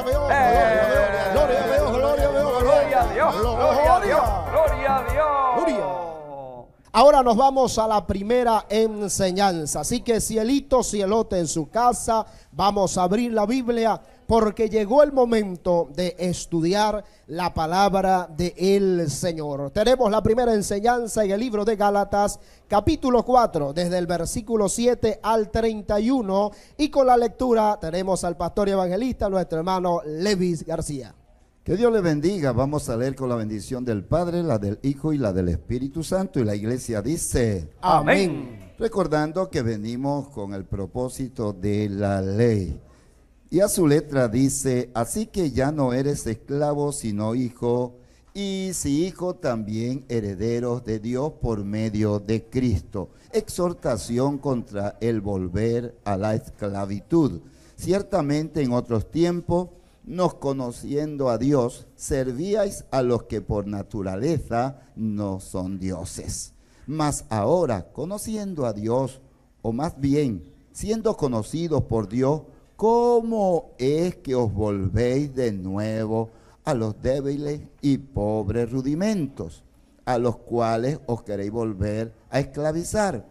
Gloria a Dios, gloria a Dios, gloria a Dios. Gloria Gloria. a Dios, Ahora nos vamos a la primera enseñanza. Así que cielito, cielote en su casa, vamos a abrir la Biblia porque llegó el momento de estudiar la palabra del el Señor. Tenemos la primera enseñanza en el libro de Gálatas, capítulo 4, desde el versículo 7 al 31, y con la lectura tenemos al pastor evangelista, nuestro hermano Levis García. Que Dios le bendiga. Vamos a leer con la bendición del Padre, la del Hijo y la del Espíritu Santo. Y la iglesia dice, amén. Recordando que venimos con el propósito de la ley. Y a su letra dice, así que ya no eres esclavo, sino hijo, y si hijo también herederos de Dios por medio de Cristo. Exhortación contra el volver a la esclavitud. Ciertamente en otros tiempos, nos conociendo a Dios, servíais a los que por naturaleza no son dioses. Mas ahora, conociendo a Dios, o más bien, siendo conocidos por Dios, ¿cómo es que os volvéis de nuevo a los débiles y pobres rudimentos, a los cuales os queréis volver a esclavizar?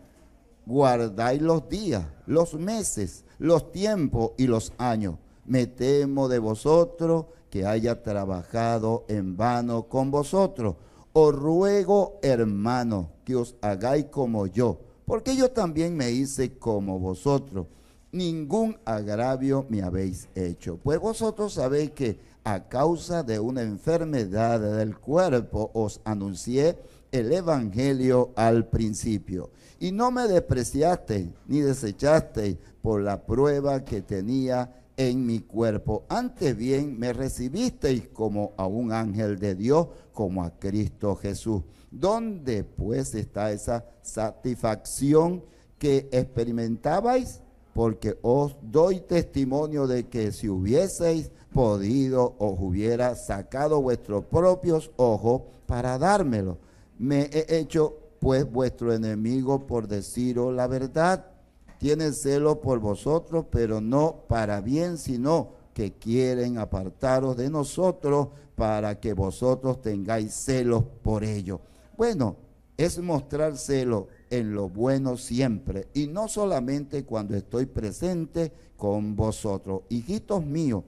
Guardáis los días, los meses, los tiempos y los años. Me temo de vosotros que haya trabajado en vano con vosotros. Os ruego, hermano, que os hagáis como yo, porque yo también me hice como vosotros ningún agravio me habéis hecho. Pues vosotros sabéis que a causa de una enfermedad del cuerpo os anuncié el Evangelio al principio. Y no me despreciasteis ni desechasteis por la prueba que tenía en mi cuerpo. Antes bien me recibisteis como a un ángel de Dios, como a Cristo Jesús. ¿Dónde pues está esa satisfacción que experimentabais? porque os doy testimonio de que si hubieseis podido os hubiera sacado vuestros propios ojos para dármelo. Me he hecho pues vuestro enemigo por deciros la verdad. Tienen celo por vosotros, pero no para bien, sino que quieren apartaros de nosotros para que vosotros tengáis celos por ello. Bueno, es mostrar celo en lo bueno siempre, y no solamente cuando estoy presente con vosotros. Hijitos míos,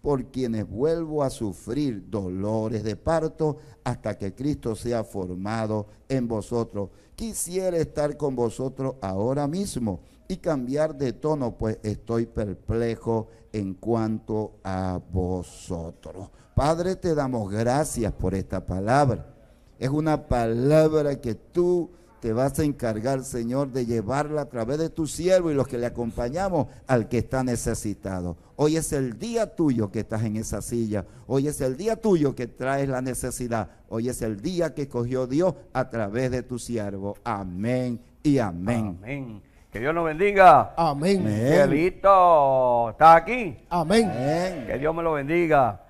por quienes vuelvo a sufrir dolores de parto hasta que Cristo sea formado en vosotros. Quisiera estar con vosotros ahora mismo y cambiar de tono, pues estoy perplejo en cuanto a vosotros. Padre, te damos gracias por esta palabra. Es una palabra que tú te vas a encargar, Señor, de llevarla a través de tu siervo y los que le acompañamos al que está necesitado. Hoy es el día tuyo que estás en esa silla. Hoy es el día tuyo que traes la necesidad. Hoy es el día que escogió Dios a través de tu siervo. Amén y amén. Que Dios nos bendiga. Amén. Cielito, ¿estás aquí? Amén. amén. Que Dios me lo bendiga.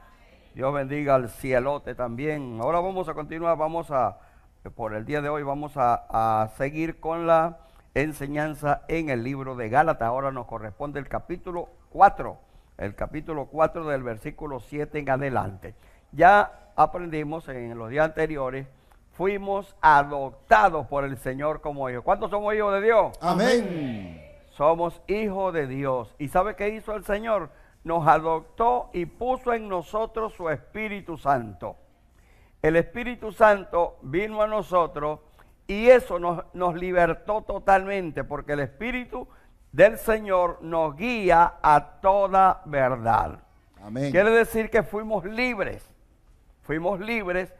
Dios bendiga al cielote también. Ahora vamos a continuar, vamos a por el día de hoy vamos a, seguir con la enseñanza en el libro de Gálatas. Ahora nos corresponde el capítulo 4, el capítulo 4 del versículo 7 en adelante. Ya aprendimos en los días anteriores, fuimos adoptados por el Señor como ellos ¿Cuántos somos hijos de Dios? Amén. Somos hijos de Dios. ¿Y sabe qué hizo el Señor? Nos adoptó y puso en nosotros su Espíritu Santo el Espíritu Santo vino a nosotros y eso nos, nos libertó totalmente, porque el Espíritu del Señor nos guía a toda verdad. Amén. Quiere decir que fuimos libres, fuimos libres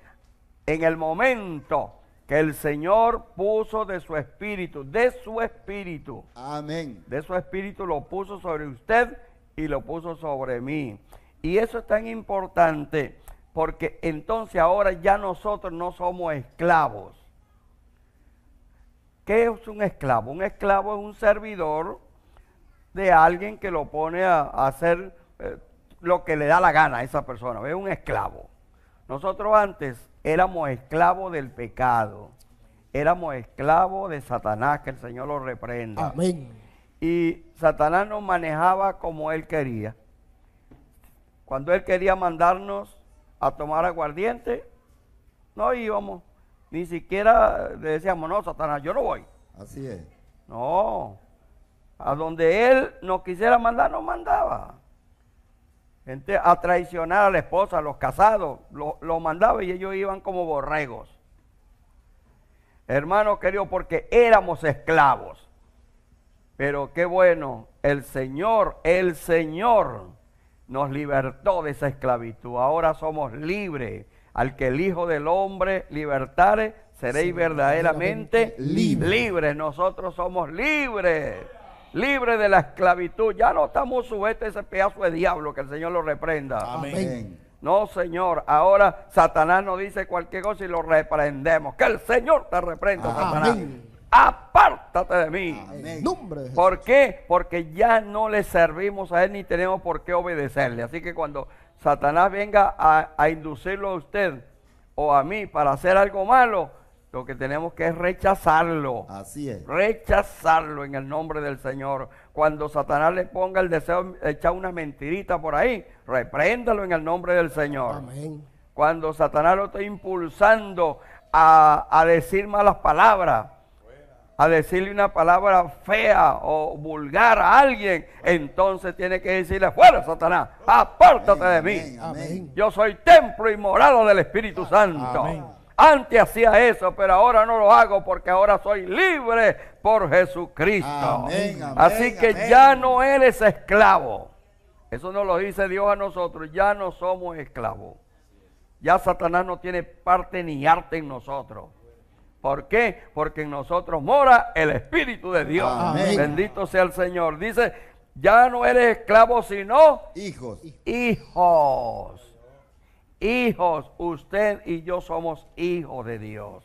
en el momento que el Señor puso de su espíritu, de su espíritu. Amén. De su espíritu lo puso sobre usted y lo puso sobre mí. Y eso es tan importante porque entonces ahora ya nosotros no somos esclavos. ¿Qué es un esclavo? Un esclavo es un servidor de alguien que lo pone a, hacer eh, lo que le da la gana a esa persona. Es un esclavo. Nosotros antes éramos esclavos del pecado. Éramos esclavos de Satanás, que el Señor lo reprenda. Y Satanás nos manejaba como él quería. Cuando él quería mandarnos a tomar aguardiente, no íbamos. Ni siquiera le decíamos, no, Satanás, yo no voy. Así es. No, a donde él nos quisiera mandar, nos mandaba. Gente a traicionar a la esposa, a los casados, lo, mandaba y ellos iban como borregos. Hermano queridos, porque éramos esclavos. Pero qué bueno, el Señor, el Señor nos libertó de esa esclavitud. Ahora somos libres. Al que el Hijo del Hombre libertare, seréis verdaderamente libres. libres. Nosotros somos libres. Libres de la esclavitud. Ya no estamos sujetos a ese pedazo de diablo que el Señor lo reprenda. Amén. No, Señor. Ahora Satanás nos dice cualquier cosa y lo reprendemos. Que el Señor te reprenda, Satanás apártate de mí. ¿Por qué? Porque ya no le servimos a Él ni tenemos por qué obedecerle. Así que cuando Satanás venga a, inducirlo a usted o a mí para hacer algo malo, lo que tenemos que es rechazarlo. Así es. Rechazarlo en el nombre del Señor. Cuando Satanás le ponga el deseo de echar una mentirita por ahí, repréndalo en el nombre del Señor. Amén. Cuando Satanás lo está impulsando a decir malas palabras, a decirle una palabra fea o vulgar a alguien, entonces tiene que decirle, fuera Satanás, apártate de mí. Yo soy templo y morado del Espíritu ah, Santo. Antes hacía eso, pero ahora no lo hago porque ahora soy libre por Jesucristo. Así que ya no eres esclavo. Eso nos lo dice Dios a nosotros. Ya no somos esclavos. Ya Satanás no tiene parte ni arte en nosotros. ¿Por qué? Porque en nosotros mora el Espíritu de Dios. Bendito sea el Señor. Dice, ya no eres esclavo sino hijos. Hijos. Hijos. Usted y yo somos hijos de Dios.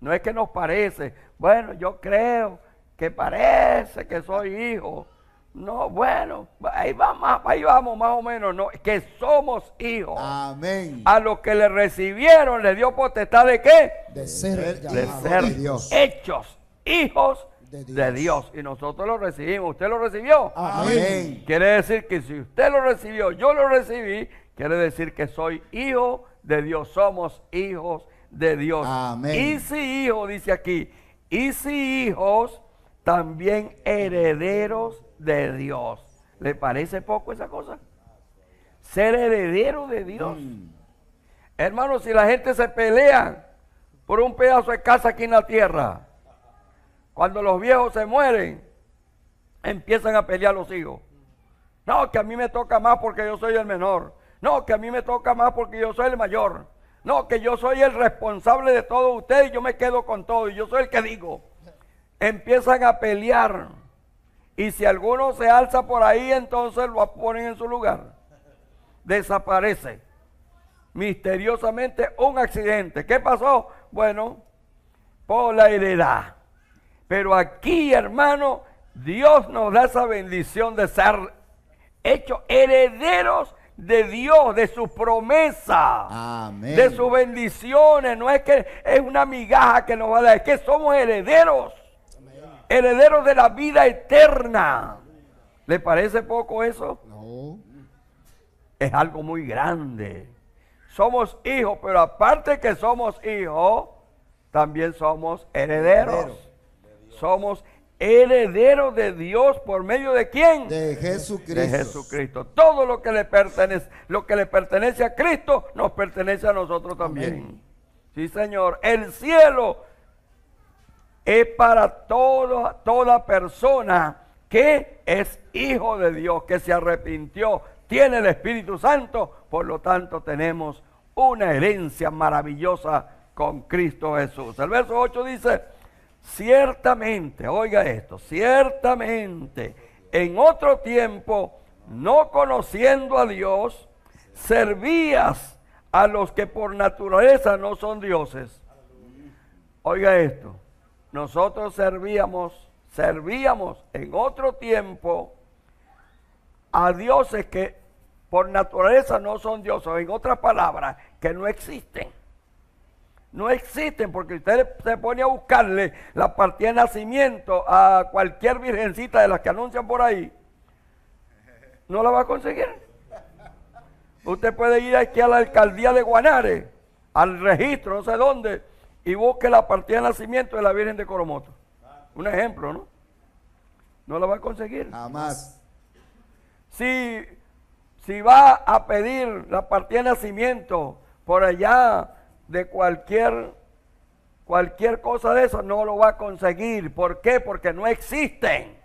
No es que nos parece, bueno, yo creo que parece que soy hijo. No, bueno, ahí vamos, ahí vamos más o menos, no, que somos hijos. Amén. A los que le recibieron le dio potestad de qué? De ser, de, Dios. hechos hijos de Dios. Y nosotros lo recibimos. ¿Usted lo recibió? Amén. Quiere decir que si usted lo recibió, yo lo recibí, quiere decir que soy hijo de Dios, somos hijos de Dios. Amén. Y si hijo, dice aquí, y si hijos, también herederos de Dios. ¿Le parece poco esa cosa? Ser heredero de Dios. Mm. hermano. Hermanos, si la gente se pelea por un pedazo de casa aquí en la tierra, cuando los viejos se mueren, empiezan a pelear los hijos. No, que a mí me toca más porque yo soy el menor. No, que a mí me toca más porque yo soy el mayor. No, que yo soy el responsable de todo ustedes y yo me quedo con todo y yo soy el que digo. Empiezan a pelear y si alguno se alza por ahí, entonces lo ponen en su lugar. Desaparece. Misteriosamente un accidente. ¿Qué pasó? Bueno, por la heredad. Pero aquí, hermano, Dios nos da esa bendición de ser hechos herederos de Dios, de su promesa, de sus bendiciones. No es que es una migaja que nos va a dar, es que somos herederos heredero de la vida eterna. ¿Le parece poco eso? No. Es algo muy grande. Somos hijos, pero aparte que somos hijos, también somos herederos. Somos herederos de Dios por medio de quién? De Jesucristo. De Jesucristo. Todo lo que le pertenece, lo que le pertenece a Cristo, nos pertenece a nosotros también. Sí, Señor. El cielo es para toda persona que es hijo de Dios, que se arrepintió, tiene el Espíritu Santo, por lo tanto tenemos una herencia maravillosa con Cristo Jesús. El verso 8 dice, ciertamente, oiga esto, ciertamente, en otro tiempo, no conociendo a Dios, servías a los que por naturaleza no son dioses. Oiga esto, nosotros servíamos, servíamos en otro tiempo a dioses que por naturaleza no son dioses, en otras palabras, que no existen. No existen porque usted se pone a buscarle la partida de nacimiento a cualquier virgencita de las que anuncian por ahí. No la va a conseguir. Usted puede ir aquí a la alcaldía de Guanare, al registro, no sé dónde, y busque la partida de nacimiento de la Virgen de Coromoto. Un ejemplo, ¿no? No la va a conseguir. Jamás. Si, si va a pedir la partida de nacimiento por allá de cualquier, cualquier cosa de eso, no lo va a conseguir. ¿Por qué? Porque no existen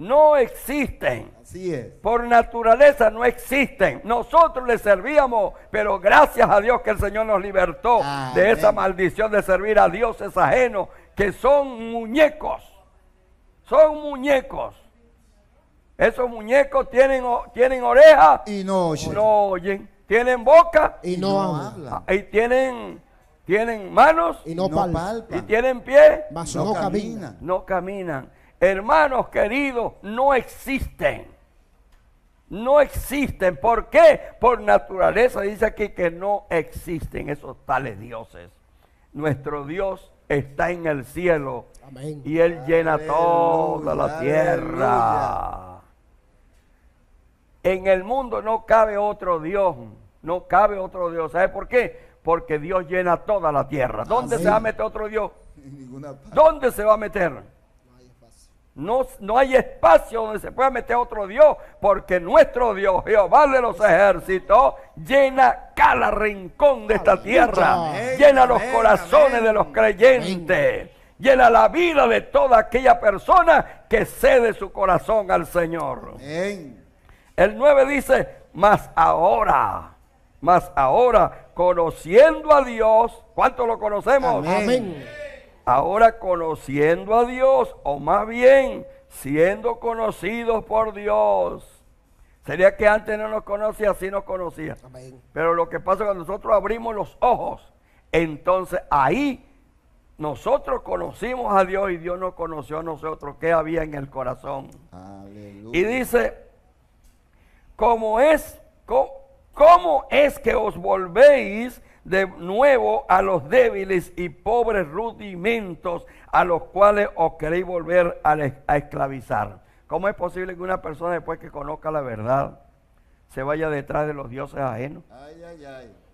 no existen. es. Por naturaleza no existen. Nosotros les servíamos, pero gracias a Dios que el Señor nos libertó de esa maldición de servir a dioses ajenos que son muñecos. Son muñecos. Esos muñecos tienen, tienen orejas y no oyen. Tienen boca y no, hablan. Ah, y tienen, tienen manos y no, y, y tienen pie. no caminan. No caminan hermanos queridos, no existen. No existen. ¿Por qué? Por naturaleza dice aquí que no existen esos tales dioses. Nuestro Dios está en el cielo y Él llena toda la tierra. En el mundo no cabe otro Dios. No cabe otro Dios. ¿Sabe por qué? Porque Dios llena toda la tierra. ¿Dónde se va a meter otro Dios? ¿Dónde se va a meter? No, hay espacio donde se pueda meter otro Dios, porque nuestro Dios, Jehová de los ejércitos, llena cada rincón de esta tierra, llena los corazones de los creyentes, llena la vida de toda aquella persona que cede su corazón al Señor. El 9 dice, Más ahora, Más ahora, conociendo a Dios, ¿cuánto lo conocemos? Amén Ahora conociendo a Dios, o más bien siendo conocidos por Dios. Sería que antes no nos conocía, así nos conocía. Pero lo que pasa cuando nosotros abrimos los ojos, entonces ahí nosotros conocimos a Dios y Dios nos conoció a nosotros, que había en el corazón. Y dice, ¿cómo es, ¿cómo es que os volvéis de nuevo a los débiles y pobres rudimentos a los cuales os queréis volver a, esclavizar. ¿Cómo es posible que una persona después que conozca la verdad se vaya detrás de los dioses ajenos?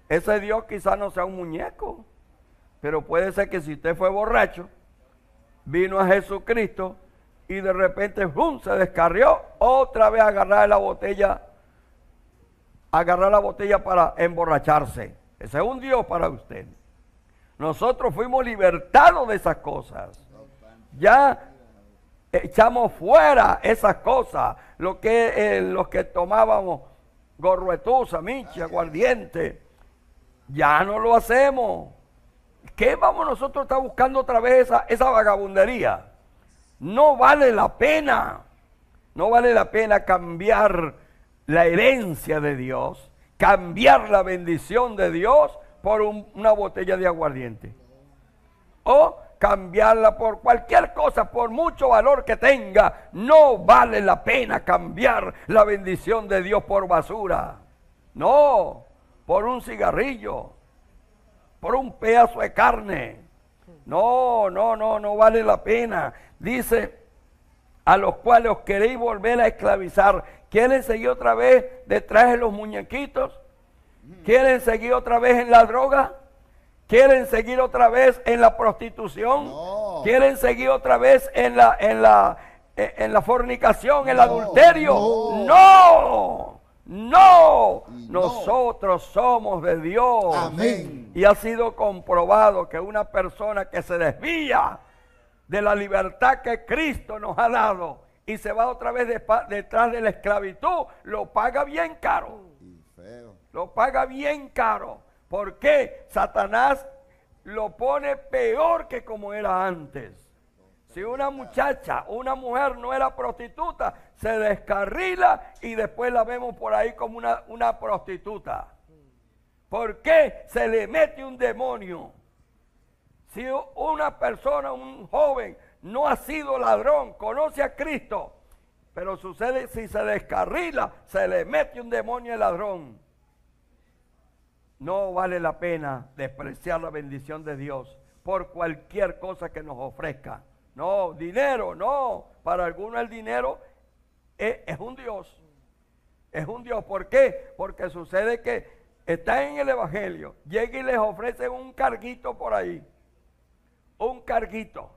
Ese Dios quizás no sea un muñeco, pero puede ser que si usted fue borracho, vino a Jesucristo y de repente se descarrió otra vez a agarrar la botella, agarrar la botella para emborracharse. Ese es un Dios para usted. Nosotros fuimos libertados de esas cosas. Ya echamos fuera esas cosas. Lo que, eh, los que tomábamos gorruetusa, micha, aguardiente. Ya no lo hacemos. ¿Qué vamos nosotros a estar buscando otra vez esa vagabundería? No vale la pena. No vale la pena cambiar la herencia de Dios cambiar la bendición de Dios por una botella de aguardiente. O cambiarla por cualquier cosa, por mucho valor que tenga, no vale la pena cambiar la bendición de Dios por basura. No, por un cigarrillo, por un pedazo de carne. No, no, no, no vale la pena. Dice, a los cuales os queréis volver a esclavizar, ¿Quieren seguir otra vez detrás de los muñequitos? ¿Quieren seguir otra vez en la droga? ¿Quieren seguir otra vez en la prostitución? ¿Quieren seguir otra vez en la, en la, eh, en la fornicación, el adulterio? No. no. nosotros somos de Dios. Y ha sido comprobado que una persona que se desvía de la libertad que Cristo nos ha dado, y se va otra vez detrás de la esclavitud, lo paga bien caro. Lo paga bien caro. ¿Por qué? Satanás lo pone peor que como era antes. Si una muchacha, una mujer no era prostituta, se descarrila y después la vemos por ahí como una, una prostituta. ¿Por qué se le mete un demonio? Si una persona, un joven, no ha sido ladrón, conoce a Cristo. Pero sucede si se descarrila, se le mete un demonio al ladrón. No vale la pena despreciar la bendición de Dios por cualquier cosa que nos ofrezca. No, dinero, no. Para algunos el dinero es, un Dios. Es un Dios. ¿Por qué? Porque sucede que está en el Evangelio. Llega y les ofrece un carguito por ahí. Un carguito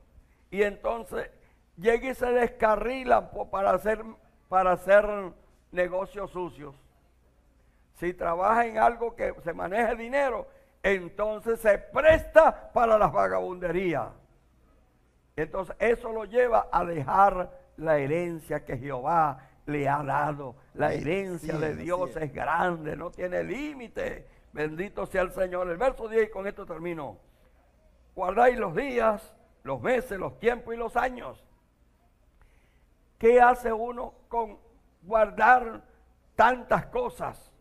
y entonces llega y se descarrilan para hacer, para hacer negocios sucios. Si trabaja en algo que se maneje dinero, entonces se presta para las vagabunderías. Entonces eso lo lleva a dejar la herencia que Jehová le ha dado. La herencia de Dios es grande, no tiene límite. Bendito sea el Señor. El verso 10 y con esto termino. Guardáis los días los meses, los tiempos y los años. ¿Qué hace uno con guardar tantas cosas?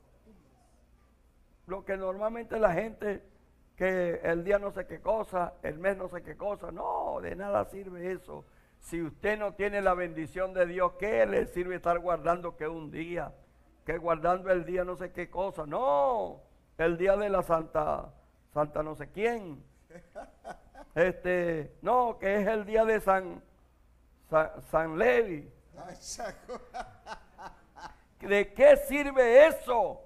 Lo que normalmente la gente, que el día no sé qué cosa, el mes no sé qué cosa, no, de nada sirve eso. Si usted no tiene la bendición de Dios, ¿qué le sirve estar guardando que un día? Que guardando el día no sé qué cosa. No, el día de la Santa, Santa no sé quién. Este, no, que es el día de San, San, San Levi. ¿De qué sirve eso?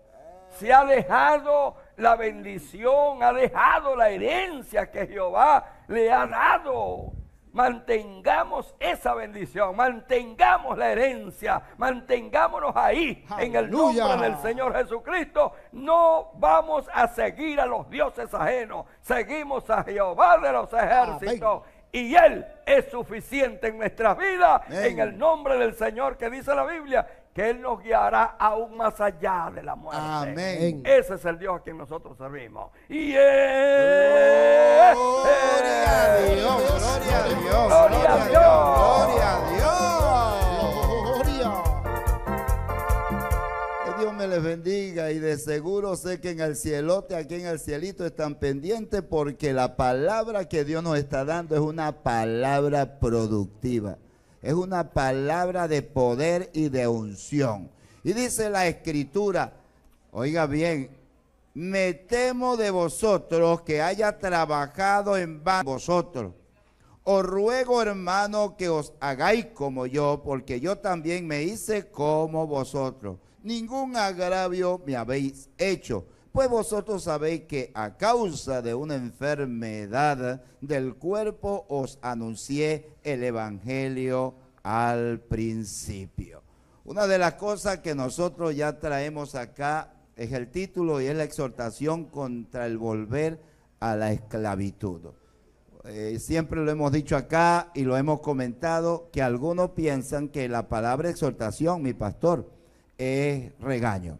Se ha dejado la bendición, ha dejado la herencia que Jehová le ha dado mantengamos esa bendición, mantengamos la herencia, mantengámonos ahí en el nombre del Señor Jesucristo. No vamos a seguir a los dioses ajenos, seguimos a Jehová de los ejércitos. Y Él es suficiente en nuestra vida, en el nombre del Señor que dice la Biblia, que Él nos guiará aún más allá de la muerte. Amén. Ese es el Dios a quien nosotros servimos. Y es. Gloria a Dios, gloria a Dios, gloria a Dios, gloria a Dios. Gloria. Que Dios me les bendiga y de seguro sé que en el cielote, aquí en el cielito están pendientes porque la palabra que Dios nos está dando es una palabra productiva es una palabra de poder y de unción. Y dice la escritura, oiga bien, me temo de vosotros que haya trabajado en vano vosotros. Os ruego, hermano, que os hagáis como yo, porque yo también me hice como vosotros. Ningún agravio me habéis hecho, pues vosotros sabéis que a causa de una enfermedad del cuerpo os anuncié el Evangelio al principio. Una de las cosas que nosotros ya traemos acá es el título y es la exhortación contra el volver a la esclavitud. Eh, siempre lo hemos dicho acá y lo hemos comentado, que algunos piensan que la palabra exhortación, mi pastor, es regaño.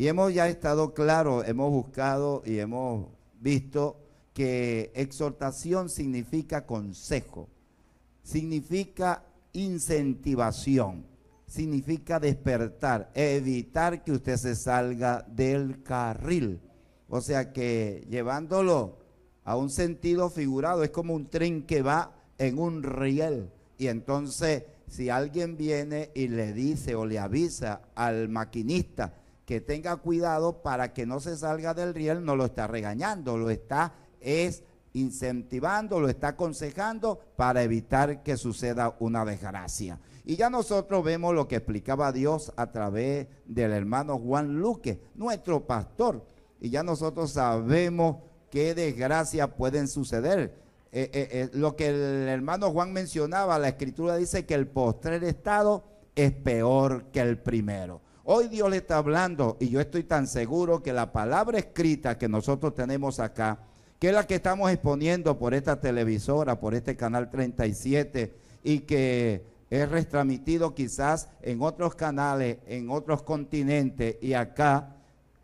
Y hemos ya estado claro, hemos buscado y hemos visto que exhortación significa consejo, significa incentivación, significa despertar, evitar que usted se salga del carril. O sea que llevándolo a un sentido figurado, es como un tren que va en un riel. Y entonces, si alguien viene y le dice o le avisa al maquinista que tenga cuidado para que no se salga del riel, no lo está regañando, lo está es incentivando, lo está aconsejando para evitar que suceda una desgracia. Y ya nosotros vemos lo que explicaba Dios a través del hermano Juan Luque, nuestro pastor. Y ya nosotros sabemos qué desgracias pueden suceder. Eh, eh, eh, lo que el hermano Juan mencionaba, la escritura dice que el postrer estado es peor que el primero. Hoy Dios le está hablando y yo estoy tan seguro que la palabra escrita que nosotros tenemos acá, que es la que estamos exponiendo por esta televisora, por este canal 37 y que es retransmitido quizás en otros canales, en otros continentes y acá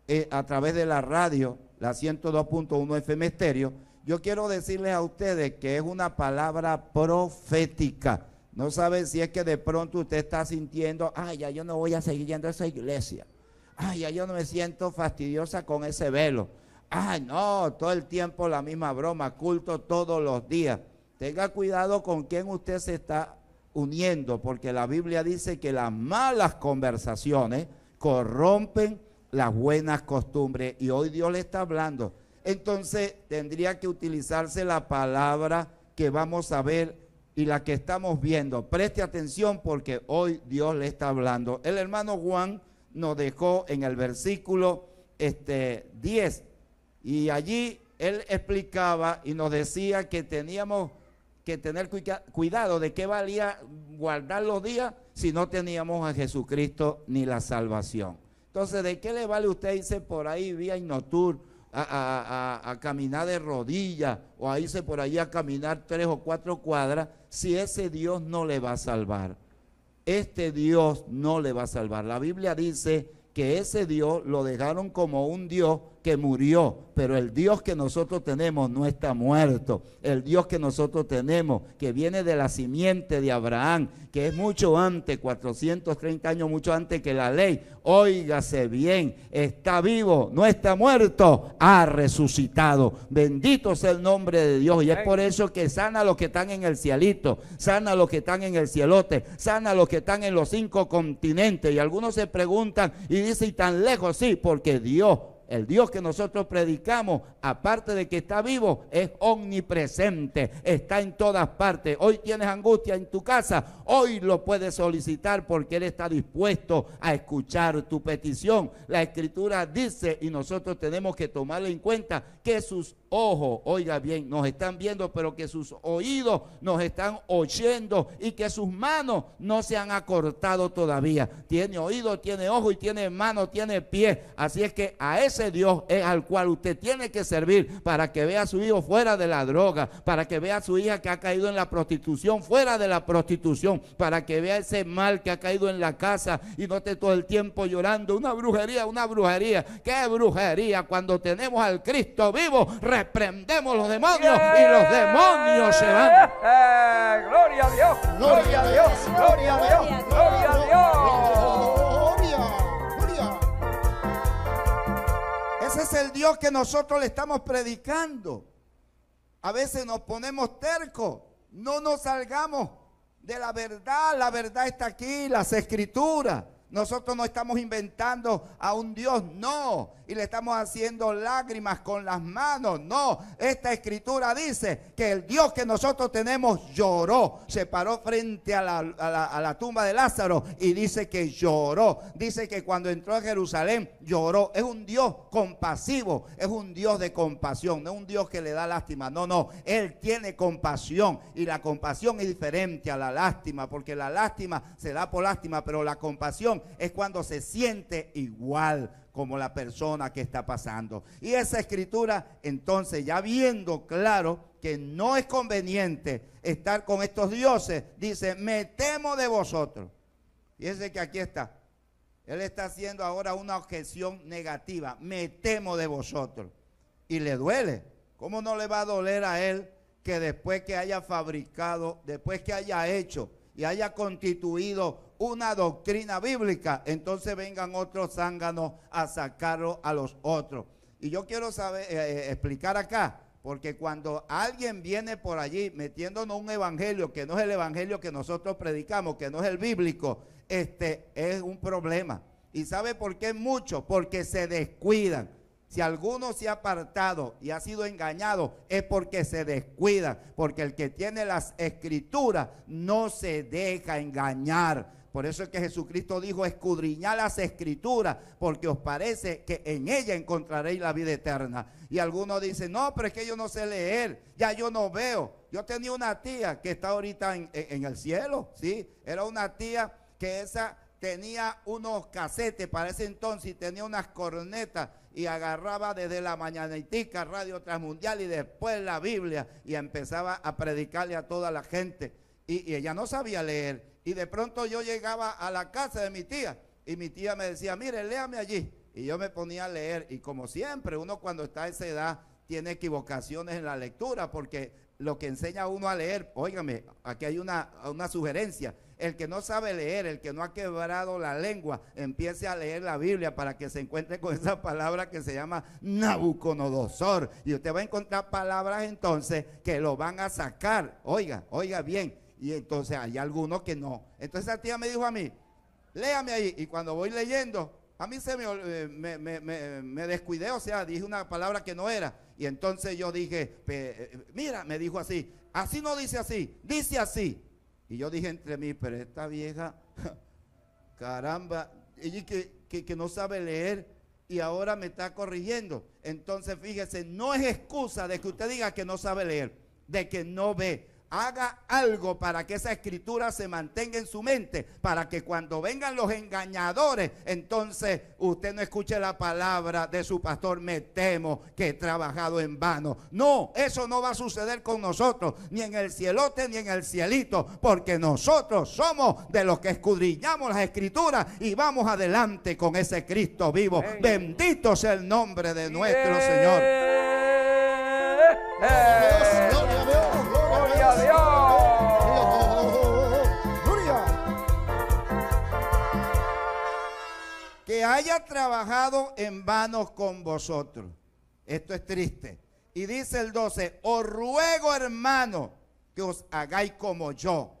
eh, a través de la radio, la 102.1 FM Estéreo, yo quiero decirles a ustedes que es una palabra profética no sabe si es que de pronto usted está sintiendo, ay, ya yo no voy a seguir yendo a esa iglesia. Ay, ya yo no me siento fastidiosa con ese velo. Ay, no, todo el tiempo la misma broma, culto todos los días. Tenga cuidado con quién usted se está uniendo, porque la Biblia dice que las malas conversaciones corrompen las buenas costumbres. Y hoy Dios le está hablando. Entonces tendría que utilizarse la palabra que vamos a ver y la que estamos viendo. Preste atención porque hoy Dios le está hablando. El hermano Juan nos dejó en el versículo este, 10 y allí él explicaba y nos decía que teníamos que tener cuidado de qué valía guardar los días si no teníamos a Jesucristo ni la salvación. Entonces, ¿de qué le vale usted irse por ahí vía Innotur a, caminar de rodillas o a irse por ahí a caminar tres o cuatro cuadras, si ese Dios no le va a salvar. Este Dios no le va a salvar. La Biblia dice que ese Dios lo dejaron como un Dios que murió, pero el Dios que nosotros tenemos no está muerto. El Dios que nosotros tenemos, que viene de la simiente de Abraham, que es mucho antes, 430 años, mucho antes que la ley. Óigase bien, está vivo, no está muerto, ha resucitado. Bendito sea el nombre de Dios. Y es por eso que sana los que están en el cielito, sana los que están en el cielote, sana los que están en los cinco continentes. Y algunos se preguntan y dicen, ¿y tan lejos? Sí, porque Dios el Dios que nosotros predicamos, aparte de que está vivo, es omnipresente, está en todas partes. Hoy tienes angustia en tu casa, hoy lo puedes solicitar porque Él está dispuesto a escuchar tu petición. La escritura dice, y nosotros tenemos que tomarlo en cuenta, que sus ojos, oiga bien, nos están viendo, pero que sus oídos nos están oyendo y que sus manos no se han acortado todavía. Tiene oído, tiene ojo y tiene mano, tiene pie. Así es que a eso Dios es al cual usted tiene que servir para que vea a su hijo fuera de la droga, para que vea a su hija que ha caído en la prostitución, fuera de la prostitución, para que vea ese mal que ha caído en la casa y no esté todo el tiempo llorando. Una brujería, una brujería. ¿Qué brujería? Cuando tenemos al Cristo vivo, reprendemos los demonios y los demonios se van. gloria a Dios, gloria a Dios, gloria a Dios, gloria a Dios. Ese es el Dios que nosotros le estamos predicando. A veces nos ponemos tercos, no nos salgamos de la verdad. La verdad está aquí, las escrituras. Nosotros no estamos inventando a un Dios, no y le estamos haciendo lágrimas con las manos. No, esta escritura dice que el Dios que nosotros tenemos lloró, se paró frente a la, a la, tumba de Lázaro y dice que lloró. Dice que cuando entró a Jerusalén lloró. Es un Dios compasivo, es un Dios de compasión, no es un Dios que le da lástima. No, no, Él tiene compasión y la compasión es diferente a la lástima, porque la lástima se da por lástima, pero la compasión es cuando se siente igual como la persona que está pasando. Y esa escritura, entonces, ya viendo claro que no es conveniente estar con estos dioses, dice, me temo de vosotros. Fíjense que aquí está. Él está haciendo ahora una objeción negativa. Me temo de vosotros. Y le duele. ¿Cómo no le va a doler a él que después que haya fabricado, después que haya hecho y haya constituido una doctrina bíblica, entonces vengan otros zánganos a sacarlo a los otros. Y yo quiero saber, eh, eh, explicar acá, porque cuando alguien viene por allí metiéndonos un evangelio que no es el evangelio que nosotros predicamos, que no es el bíblico, este es un problema. ¿Y sabe por qué mucho? Porque se descuidan. Si alguno se ha apartado y ha sido engañado, es porque se descuida, porque el que tiene las escrituras no se deja engañar. Por eso es que Jesucristo dijo, escudriñad las escrituras, porque os parece que en ella encontraréis la vida eterna. Y algunos dicen, no, pero es que yo no sé leer, ya yo no veo. Yo tenía una tía que está ahorita en, en el cielo, ¿sí? Era una tía que esa tenía unos casetes para ese entonces y tenía unas cornetas y agarraba desde la mañanitica Radio Transmundial y después la Biblia y empezaba a predicarle a toda la gente. Y, ella no sabía leer. Y de pronto yo llegaba a la casa de mi tía y mi tía me decía, mire, léame allí. Y yo me ponía a leer. Y como siempre, uno cuando está a esa edad tiene equivocaciones en la lectura porque lo que enseña uno a leer, óigame, aquí hay una, una sugerencia el que no sabe leer, el que no ha quebrado la lengua, empiece a leer la Biblia para que se encuentre con esa palabra que se llama Nabucodonosor. Y usted va a encontrar palabras entonces que lo van a sacar. Oiga, oiga bien. Y entonces hay algunos que no. Entonces esa tía me dijo a mí, léame ahí. Y cuando voy leyendo, a mí se eh, me, me, me, me, descuidé, o sea, dije una palabra que no era. Y entonces yo dije, eh, mira, me dijo así, así no dice así, dice así. Y yo dije entre mí, pero esta vieja, caramba, ella que, que no sabe leer y ahora me está corrigiendo. Entonces, fíjese, no es excusa de que usted diga que no sabe leer, de que no ve haga algo para que esa escritura se mantenga en su mente, para que cuando vengan los engañadores, entonces usted no escuche la palabra de su pastor, me temo que he trabajado en vano. No, eso no va a suceder con nosotros, ni en el cielote, ni en el cielito, porque nosotros somos de los que escudriñamos las escrituras y vamos adelante con ese Cristo vivo. Bendito sea el nombre de nuestro Señor. haya trabajado en vano con vosotros. Esto es triste. Y dice el 12, os ruego hermano que os hagáis como yo.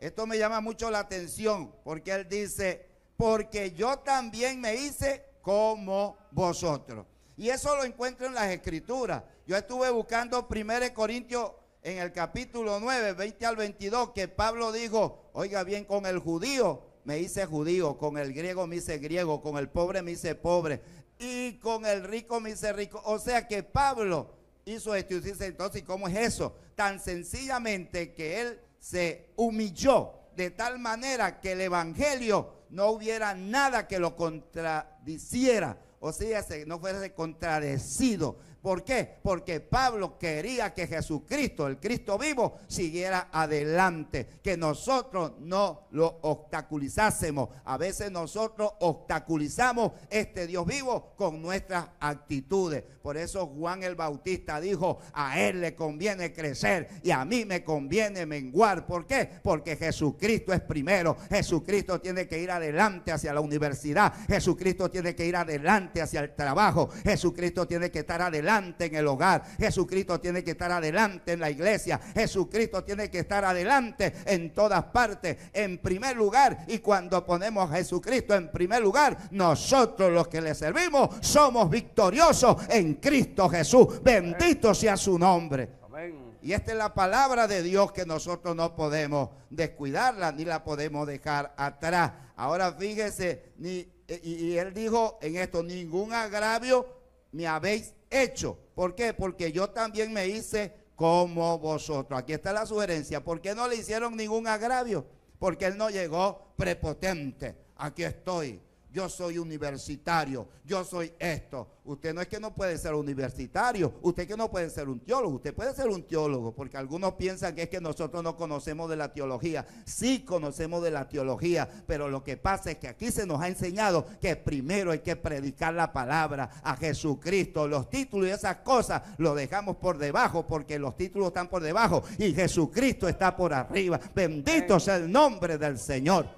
Esto me llama mucho la atención porque él dice, porque yo también me hice como vosotros. Y eso lo encuentro en las escrituras. Yo estuve buscando 1 Corintios en el capítulo 9, 20 al 22, que Pablo dijo, oiga bien, con el judío me hice judío, con el griego me hice griego, con el pobre me hice pobre y con el rico me hice rico. O sea que Pablo hizo esto y dice entonces, ¿cómo es eso? Tan sencillamente que él se humilló de tal manera que el evangelio no hubiera nada que lo contradiciera. O sea, no fuese contradecido, ¿Por qué? Porque Pablo quería que Jesucristo, el Cristo vivo, siguiera adelante, que nosotros no lo obstaculizásemos. A veces nosotros obstaculizamos este Dios vivo con nuestras actitudes. Por eso Juan el Bautista dijo, a él le conviene crecer y a mí me conviene menguar. ¿Por qué? Porque Jesucristo es primero. Jesucristo tiene que ir adelante hacia la universidad. Jesucristo tiene que ir adelante hacia el trabajo. Jesucristo tiene que estar adelante en el hogar. Jesucristo tiene que estar adelante en la iglesia. Jesucristo tiene que estar adelante en todas partes, en primer lugar. Y cuando ponemos a Jesucristo en primer lugar, nosotros los que le servimos somos victoriosos en Cristo Jesús. Bendito sea su nombre. Y esta es la palabra de Dios que nosotros no podemos descuidarla ni la podemos dejar atrás. Ahora fíjese, ni, y, y él dijo en esto, ningún agravio me habéis hecho. ¿Por qué? Porque yo también me hice como vosotros. Aquí está la sugerencia. ¿Por qué no le hicieron ningún agravio? Porque él no llegó prepotente. Aquí estoy yo soy universitario, yo soy esto. Usted no es que no puede ser universitario, usted que no puede ser un teólogo, usted puede ser un teólogo, porque algunos piensan que es que nosotros no conocemos de la teología. Sí conocemos de la teología, pero lo que pasa es que aquí se nos ha enseñado que primero hay que predicar la palabra a Jesucristo. Los títulos y esas cosas lo dejamos por debajo, porque los títulos están por debajo y Jesucristo está por arriba. Bendito sea el nombre del Señor.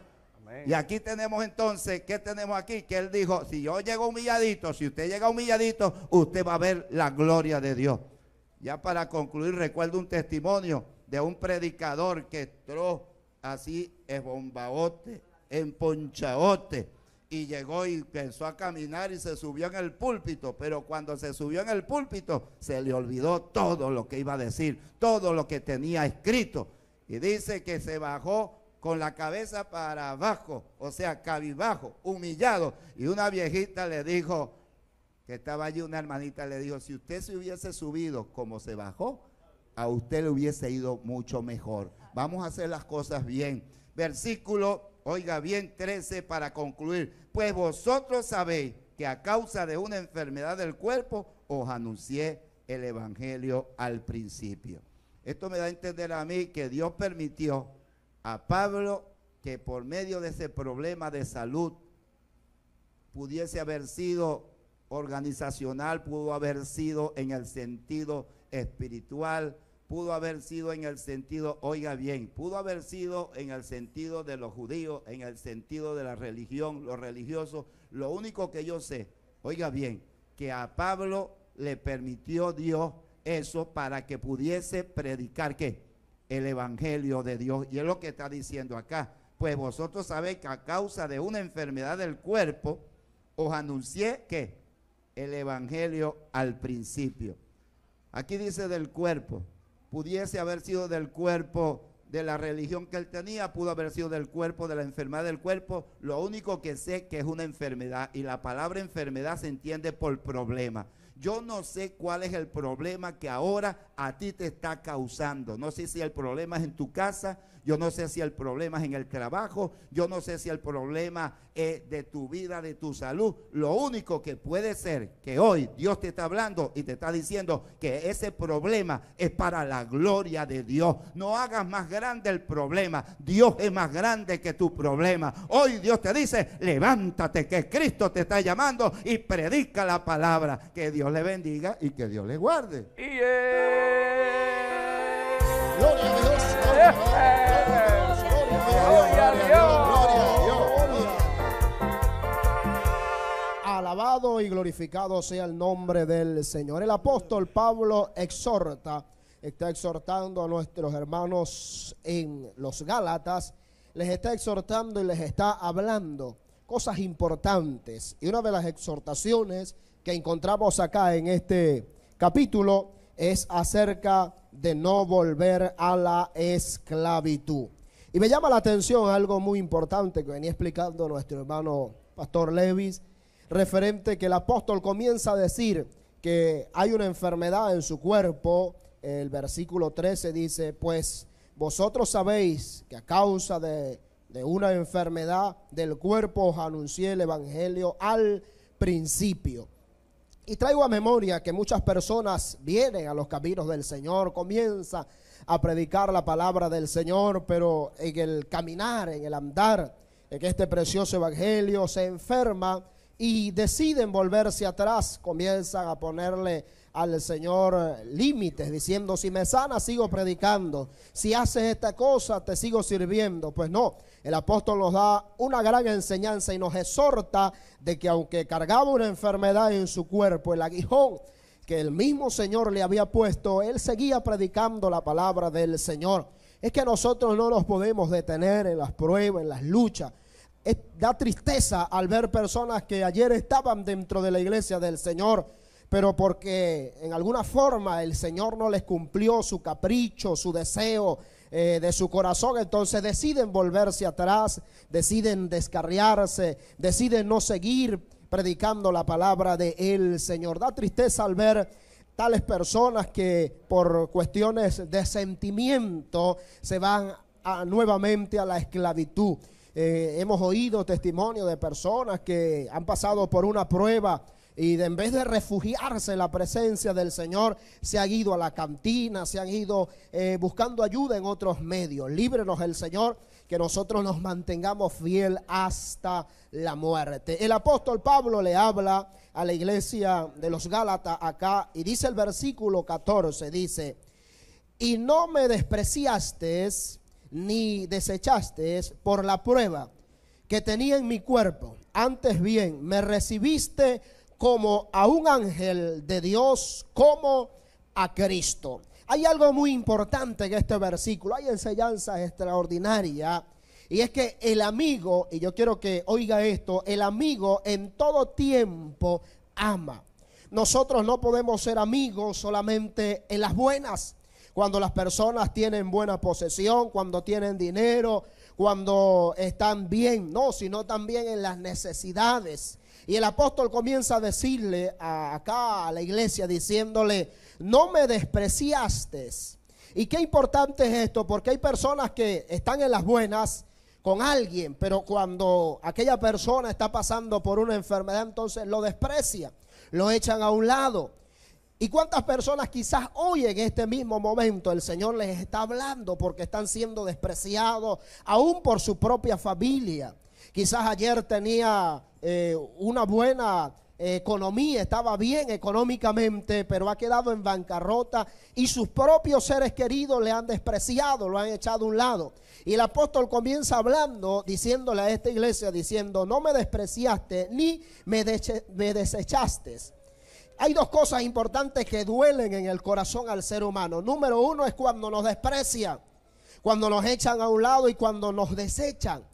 Y aquí tenemos entonces, ¿qué tenemos aquí? Que él dijo, si yo llego humilladito, si usted llega humilladito, usted va a ver la gloria de Dios. Ya para concluir, recuerdo un testimonio de un predicador que entró así, en ponchaote y llegó y empezó a caminar y se subió en el púlpito, pero cuando se subió en el púlpito se le olvidó todo lo que iba a decir, todo lo que tenía escrito. Y dice que se bajó con la cabeza para abajo, o sea, cabibajo, humillado. Y una viejita le dijo, que estaba allí una hermanita, le dijo, si usted se hubiese subido como se bajó, a usted le hubiese ido mucho mejor. Vamos a hacer las cosas bien. Versículo, oiga bien, 13 para concluir. Pues vosotros sabéis que a causa de una enfermedad del cuerpo os anuncié el Evangelio al principio. Esto me da a entender a mí que Dios permitió a Pablo que por medio de ese problema de salud pudiese haber sido organizacional, pudo haber sido en el sentido espiritual, pudo haber sido en el sentido, oiga bien, pudo haber sido en el sentido de los judíos, en el sentido de la religión, los religiosos. Lo único que yo sé, oiga bien, que a Pablo le permitió Dios eso para que pudiese predicar qué? el Evangelio de Dios. Y es lo que está diciendo acá. Pues vosotros sabéis que a causa de una enfermedad del cuerpo, os anuncié que el Evangelio al principio. Aquí dice del cuerpo. Pudiese haber sido del cuerpo de la religión que él tenía, pudo haber sido del cuerpo, de la enfermedad del cuerpo. Lo único que sé que es una enfermedad y la palabra enfermedad se entiende por problema. Yo no sé cuál es el problema que ahora a ti te está causando. No sé si el problema es en tu casa, yo no sé si el problema es en el trabajo, yo no sé si el problema es de tu vida, de tu salud. Lo único que puede ser que hoy Dios te está hablando y te está diciendo que ese problema es para la gloria de Dios. No hagas más grande el problema. Dios es más grande que tu problema. Hoy Dios te dice, levántate que Cristo te está llamando y predica la palabra. Que Dios le bendiga y que Dios le guarde. Alabado y glorificado sea el nombre del Señor. El apóstol Pablo exhorta, está exhortando a nuestros hermanos en los Gálatas, les está exhortando y les está hablando cosas importantes. Y una de las exhortaciones que encontramos acá en este capítulo es acerca de no volver a la esclavitud. Y me llama la atención algo muy importante que venía explicando nuestro hermano Pastor Levis, referente que el apóstol comienza a decir que hay una enfermedad en su cuerpo. El versículo 13 dice, pues vosotros sabéis que a causa de, una enfermedad del cuerpo os anuncié el Evangelio al principio. Y traigo a memoria que muchas personas vienen a los caminos del Señor, comienzan a predicar la palabra del Señor, pero en el caminar, en el andar, en este precioso evangelio se enferma y deciden volverse atrás, comienzan a ponerle al Señor límites, diciendo, si me sana, sigo predicando, si haces esta cosa, te sigo sirviendo. Pues no, el apóstol nos da una gran enseñanza y nos exhorta de que aunque cargaba una enfermedad en su cuerpo, el aguijón, el mismo Señor le había puesto, él seguía predicando la palabra del Señor. Es que nosotros no nos podemos detener en las pruebas, en las luchas. Es, da tristeza al ver personas que ayer estaban dentro de la iglesia del Señor, pero porque en alguna forma el Señor no les cumplió su capricho, su deseo eh, de su corazón, entonces deciden volverse atrás, deciden descarriarse, deciden no seguir predicando la palabra de el Señor. Da tristeza al ver tales personas que por cuestiones de sentimiento se van nuevamente a la esclavitud. Eh, hemos oído testimonio de personas que han pasado por una prueba y en vez de refugiarse en la presencia del Señor, se han ido a la cantina, se han ido eh, buscando ayuda en otros medios. Líbrenos el Señor, que nosotros nos mantengamos fiel hasta la muerte. El apóstol Pablo le habla a la iglesia de los Gálatas acá y dice el versículo 14, dice, y no me despreciaste ni desechaste por la prueba que tenía en mi cuerpo. Antes bien, me recibiste como a un ángel de Dios, como a Cristo. Hay algo muy importante en este versículo, hay enseñanza extraordinarias. Y es que el amigo, y yo quiero que oiga esto, el amigo en todo tiempo ama. Nosotros no podemos ser amigos solamente en las buenas, cuando las personas tienen buena posesión, cuando tienen dinero, cuando están bien, no, sino también en las necesidades. Y el apóstol comienza a decirle acá a la iglesia, diciéndole, no me despreciaste. Y qué importante es esto, porque hay personas que están en las buenas con alguien, pero cuando aquella persona está pasando por una enfermedad, entonces lo desprecia, lo echan a un lado. ¿Y cuántas personas quizás hoy en este mismo momento el Señor les está hablando porque están siendo despreciados aún por su propia familia? Quizás ayer tenía eh, una buena eh, economía, estaba bien económicamente, pero ha quedado en bancarrota y sus propios seres queridos le han despreciado, lo han echado a un lado. Y el apóstol comienza hablando, diciéndole a esta iglesia, diciendo, no me despreciaste ni me, me desechaste. Hay dos cosas importantes que duelen en el corazón al ser humano. Número uno es cuando nos desprecian, cuando nos echan a un lado y cuando nos desechan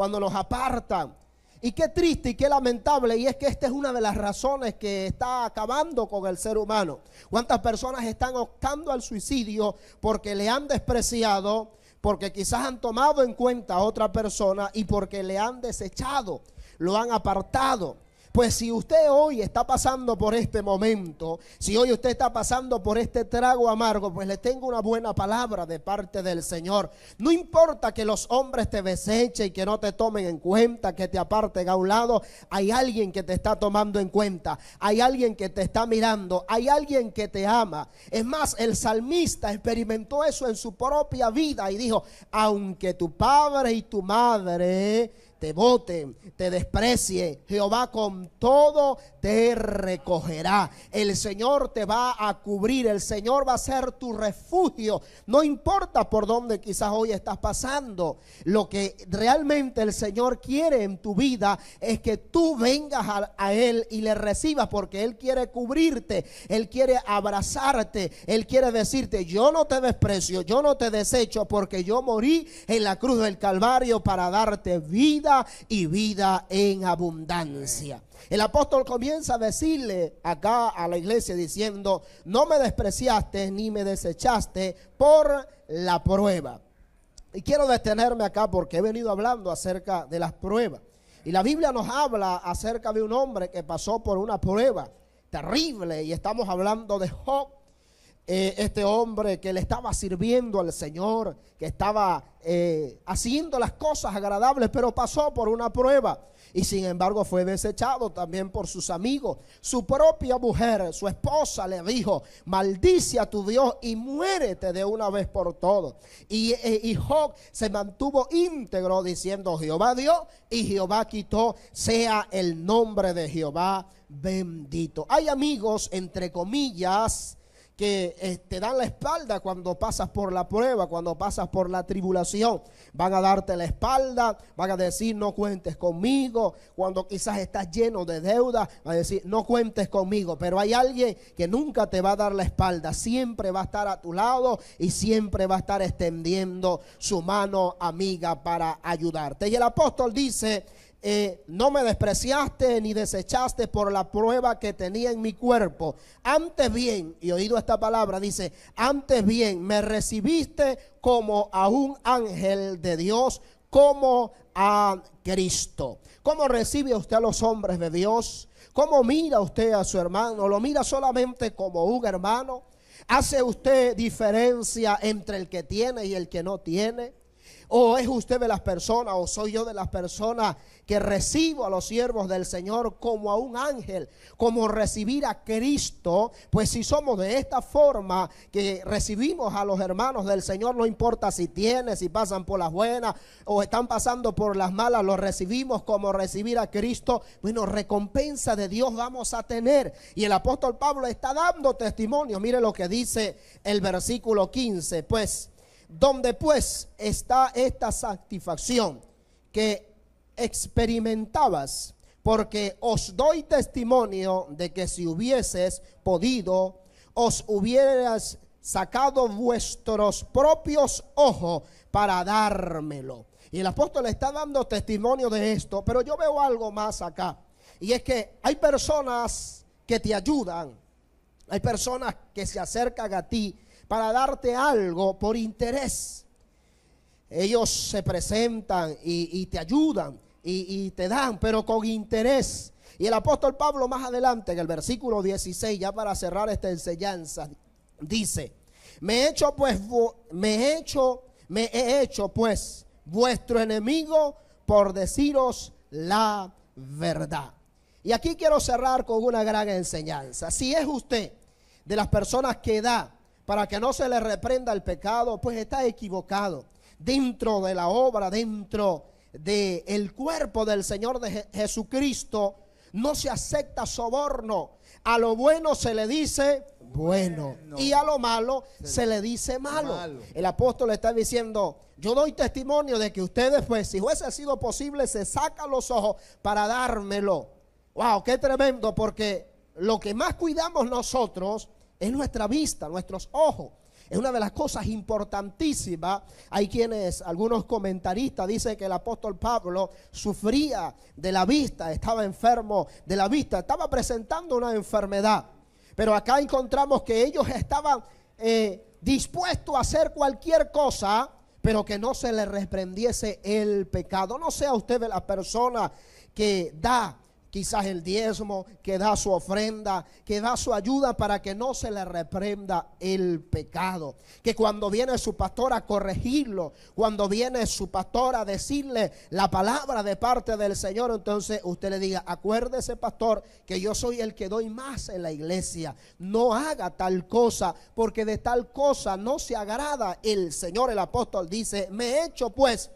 cuando los apartan. Y qué triste y qué lamentable, y es que esta es una de las razones que está acabando con el ser humano. ¿Cuántas personas están optando al suicidio porque le han despreciado, porque quizás han tomado en cuenta a otra persona y porque le han desechado, lo han apartado? Pues si usted hoy está pasando por este momento, si hoy usted está pasando por este trago amargo, pues le tengo una buena palabra de parte del Señor. No importa que los hombres te desechen y que no te tomen en cuenta, que te aparten a un lado, hay alguien que te está tomando en cuenta, hay alguien que te está mirando, hay alguien que te ama. Es más, el salmista experimentó eso en su propia vida y dijo, aunque tu padre y tu madre te bote, te desprecie, Jehová con todo te recogerá. El Señor te va a cubrir, el Señor va a ser tu refugio. No importa por dónde quizás hoy estás pasando, lo que realmente el Señor quiere en tu vida es que tú vengas a, a Él y le recibas porque Él quiere cubrirte, Él quiere abrazarte, Él quiere decirte, yo no te desprecio, yo no te desecho porque yo morí en la cruz del Calvario para darte vida y vida en abundancia. El apóstol comienza a decirle acá a la iglesia diciendo, no me despreciaste ni me desechaste por la prueba. Y quiero detenerme acá porque he venido hablando acerca de las pruebas. Y la Biblia nos habla acerca de un hombre que pasó por una prueba terrible y estamos hablando de Job eh, este hombre que le estaba sirviendo al Señor, que estaba eh, haciendo las cosas agradables, pero pasó por una prueba. Y sin embargo fue desechado también por sus amigos. Su propia mujer, su esposa, le dijo, maldice a tu Dios y muérete de una vez por todo. Y, y, eh, y Job se mantuvo íntegro diciendo, Jehová dio y Jehová quitó, sea el nombre de Jehová bendito. Hay amigos, entre comillas, que te este, dan la espalda cuando pasas por la prueba, cuando pasas por la tribulación. Van a darte la espalda, van a decir no cuentes conmigo. Cuando quizás estás lleno de deuda, van a decir no cuentes conmigo. Pero hay alguien que nunca te va a dar la espalda, siempre va a estar a tu lado y siempre va a estar extendiendo su mano amiga para ayudarte. Y el apóstol dice eh, no me despreciaste ni desechaste por la prueba que tenía en mi cuerpo. Antes bien, y oído esta palabra, dice, antes bien me recibiste como a un ángel de Dios, como a Cristo. ¿Cómo recibe usted a los hombres de Dios? ¿Cómo mira usted a su hermano? ¿Lo mira solamente como un hermano? ¿Hace usted diferencia entre el que tiene y el que no tiene? ¿O oh, es usted de las personas o soy yo de las personas que recibo a los siervos del Señor como a un ángel, como recibir a Cristo? Pues si somos de esta forma que recibimos a los hermanos del Señor, no importa si tienen, si pasan por las buenas o están pasando por las malas, los recibimos como recibir a Cristo. Bueno, recompensa de Dios vamos a tener. Y el apóstol Pablo está dando testimonio. Mire lo que dice el versículo 15. Pues donde pues está esta satisfacción que experimentabas, porque os doy testimonio de que si hubieses podido, os hubieras sacado vuestros propios ojos para dármelo. Y el apóstol está dando testimonio de esto, pero yo veo algo más acá. Y es que hay personas que te ayudan, hay personas que se acercan a ti para darte algo por interés. Ellos se presentan y, te ayudan y, y te dan, pero con interés. Y el apóstol Pablo más adelante, en el versículo 16, ya para cerrar esta enseñanza, dice, me he hecho pues, me he hecho, me he hecho pues vuestro enemigo por deciros la verdad. Y aquí quiero cerrar con una gran enseñanza. Si es usted de las personas que da para que no se le reprenda el pecado, pues está equivocado. Dentro de la obra, dentro del cuerpo del Señor de Jesucristo, no se acepta soborno. A lo bueno se le dice bueno, y a lo malo se, le dice malo. El apóstol está diciendo, yo doy testimonio de que ustedes, pues, si hubiese sido posible, se sacan los ojos para dármelo. Wow, qué tremendo, porque lo que más cuidamos nosotros es nuestra vista, nuestros ojos. Es una de las cosas importantísimas. Hay quienes, algunos comentaristas dicen que el apóstol Pablo sufría de la vista, estaba enfermo de la vista, estaba presentando una enfermedad. Pero acá encontramos que ellos estaban eh, dispuestos a hacer cualquier cosa, pero que no se les reprendiese el pecado. No sea usted la persona que da quizás el diezmo, que da su ofrenda, que da su ayuda para que no se le reprenda el pecado. Que cuando viene su pastor a corregirlo, cuando viene su pastor a decirle la palabra de parte del Señor, entonces usted le diga, acuérdese pastor que yo soy el que doy más en la iglesia. No haga tal cosa, porque de tal cosa no se agrada el Señor. El apóstol dice, me he hecho pues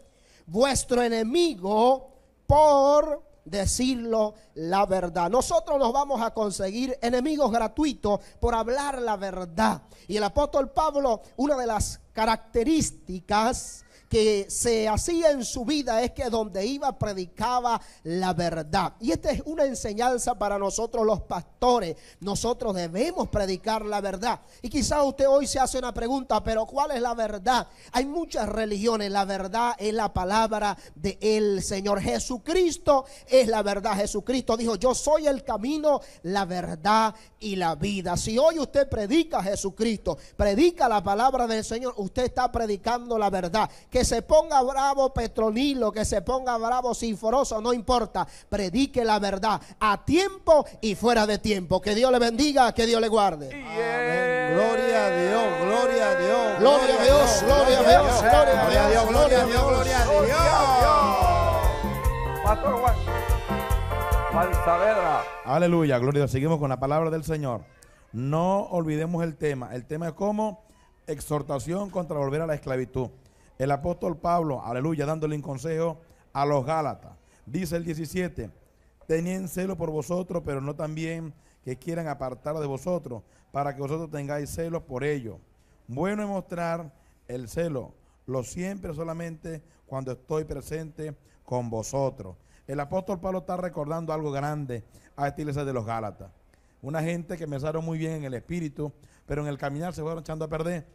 vuestro enemigo por decirlo la verdad. Nosotros nos vamos a conseguir enemigos gratuitos por hablar la verdad. Y el apóstol Pablo, una de las características que se hacía en su vida es que donde iba predicaba la verdad. Y esta es una enseñanza para nosotros los pastores. Nosotros debemos predicar la verdad. Y quizá usted hoy se hace una pregunta, pero ¿cuál es la verdad? Hay muchas religiones. La verdad es la palabra del Señor. Jesucristo es la verdad. Jesucristo dijo, yo soy el camino, la verdad y la vida. Si hoy usted predica Jesucristo, predica la palabra del Señor, usted está predicando la verdad que se ponga bravo Petronilo, que se ponga bravo Sinforoso, no importa, predique la verdad a tiempo y fuera de tiempo. Que Dios le bendiga, que Dios le guarde. Gloria a Dios, gloria a Dios. Gloria a Dios, gloria a Dios, gloria a Dios, gloria a Dios, gloria a Dios. Pastor Aleluya, gloria Seguimos con la palabra del Señor. No olvidemos el tema. El tema es cómo exhortación contra volver a la esclavitud el apóstol Pablo, aleluya, dándole un consejo a los Gálatas. Dice el 17, tenían celo por vosotros, pero no también que quieran apartar de vosotros, para que vosotros tengáis celo por ellos. Bueno es mostrar el celo, lo siempre solamente cuando estoy presente con vosotros. El apóstol Pablo está recordando algo grande a esta iglesia de los Gálatas. Una gente que empezaron muy bien en el espíritu, pero en el caminar se fueron echando a perder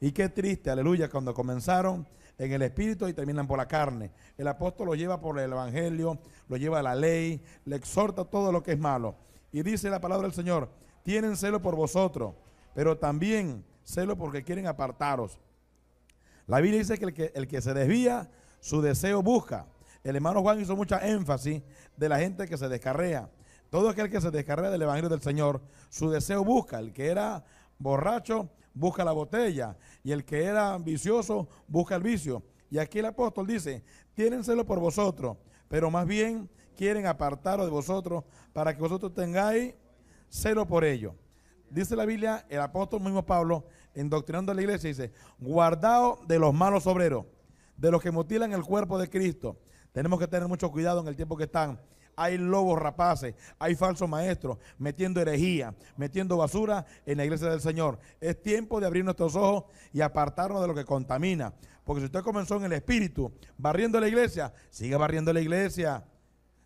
y qué triste, aleluya, cuando comenzaron en el espíritu y terminan por la carne. El apóstol lo lleva por el evangelio, lo lleva a la ley, le exhorta todo lo que es malo. Y dice la palabra del Señor, tienen celo por vosotros, pero también celo porque quieren apartaros. La Biblia dice que el que, el que se desvía, su deseo busca. El hermano Juan hizo mucha énfasis de la gente que se descarrea. Todo aquel que se descarrea del Evangelio del Señor, su deseo busca. El que era borracho, busca la botella, y el que era ambicioso busca el vicio. Y aquí el apóstol dice, tiénenselo por vosotros, pero más bien quieren apartaros de vosotros para que vosotros tengáis celo por ello. Dice la Biblia, el apóstol mismo Pablo, endoctrinando a la iglesia, dice, guardaos de los malos obreros, de los que mutilan el cuerpo de Cristo. Tenemos que tener mucho cuidado en el tiempo que están hay lobos rapaces, hay falsos maestros metiendo herejía, metiendo basura en la iglesia del Señor. Es tiempo de abrir nuestros ojos y apartarnos de lo que contamina. Porque si usted comenzó en el espíritu, barriendo la iglesia, siga barriendo la iglesia.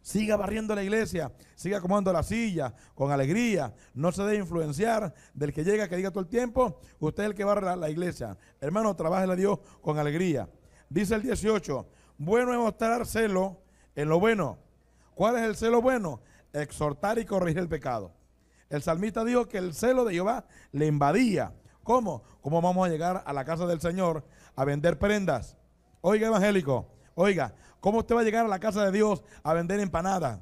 Siga barriendo la iglesia, siga acomodando la silla con alegría. No se debe influenciar del que llega, que diga todo el tiempo, usted es el que barra la, iglesia. Hermano, trabajele a Dios con alegría. Dice el 18, bueno es mostrar en lo bueno, ¿Cuál es el celo bueno? Exhortar y corregir el pecado. El salmista dijo que el celo de Jehová le invadía. ¿Cómo? ¿Cómo vamos a llegar a la casa del Señor a vender prendas? Oiga, evangélico, oiga, ¿cómo usted va a llegar a la casa de Dios a vender empanadas?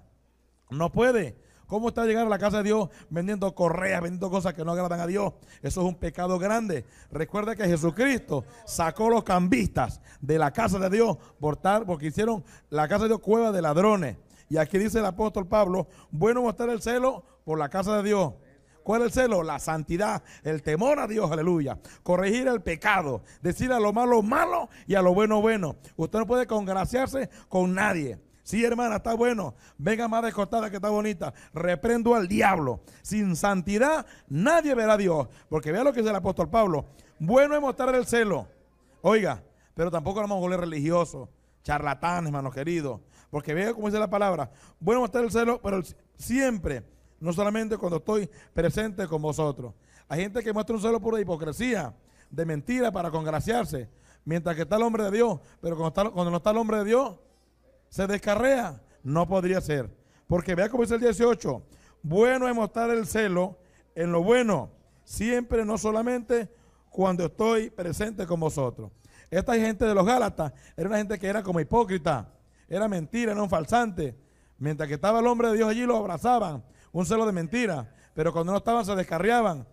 No puede. ¿Cómo está llegar a la casa de Dios vendiendo correas, vendiendo cosas que no agradan a Dios? Eso es un pecado grande. Recuerda que Jesucristo sacó los cambistas de la casa de Dios por tal, porque hicieron la casa de Dios cueva de ladrones. Y aquí dice el apóstol Pablo, bueno mostrar el celo por la casa de Dios. ¿Cuál es el celo? La santidad, el temor a Dios, aleluya. Corregir el pecado, decir a lo malo malo y a lo bueno bueno. Usted no puede congraciarse con nadie. Sí, hermana, está bueno. Venga más descortada que está bonita. Reprendo al diablo. Sin santidad nadie verá a Dios. Porque vea lo que dice el apóstol Pablo. Bueno es mostrar el celo. Oiga, pero tampoco vamos a volver religioso, charlatán, hermanos queridos. Porque veo cómo dice la palabra, bueno mostrar el celo, pero siempre, no solamente cuando estoy presente con vosotros. Hay gente que muestra un celo por hipocresía, de mentira para congraciarse, mientras que está el hombre de Dios, pero cuando, no está el hombre de Dios, se descarrea. No podría ser. Porque vea cómo dice el 18, bueno es mostrar el celo en lo bueno, siempre, no solamente cuando estoy presente con vosotros. Esta gente de los Gálatas era una gente que era como hipócrita era mentira, era un falsante. Mientras que estaba el hombre de Dios allí, lo abrazaban, un celo de mentira. Pero cuando no estaban, se descarriaban,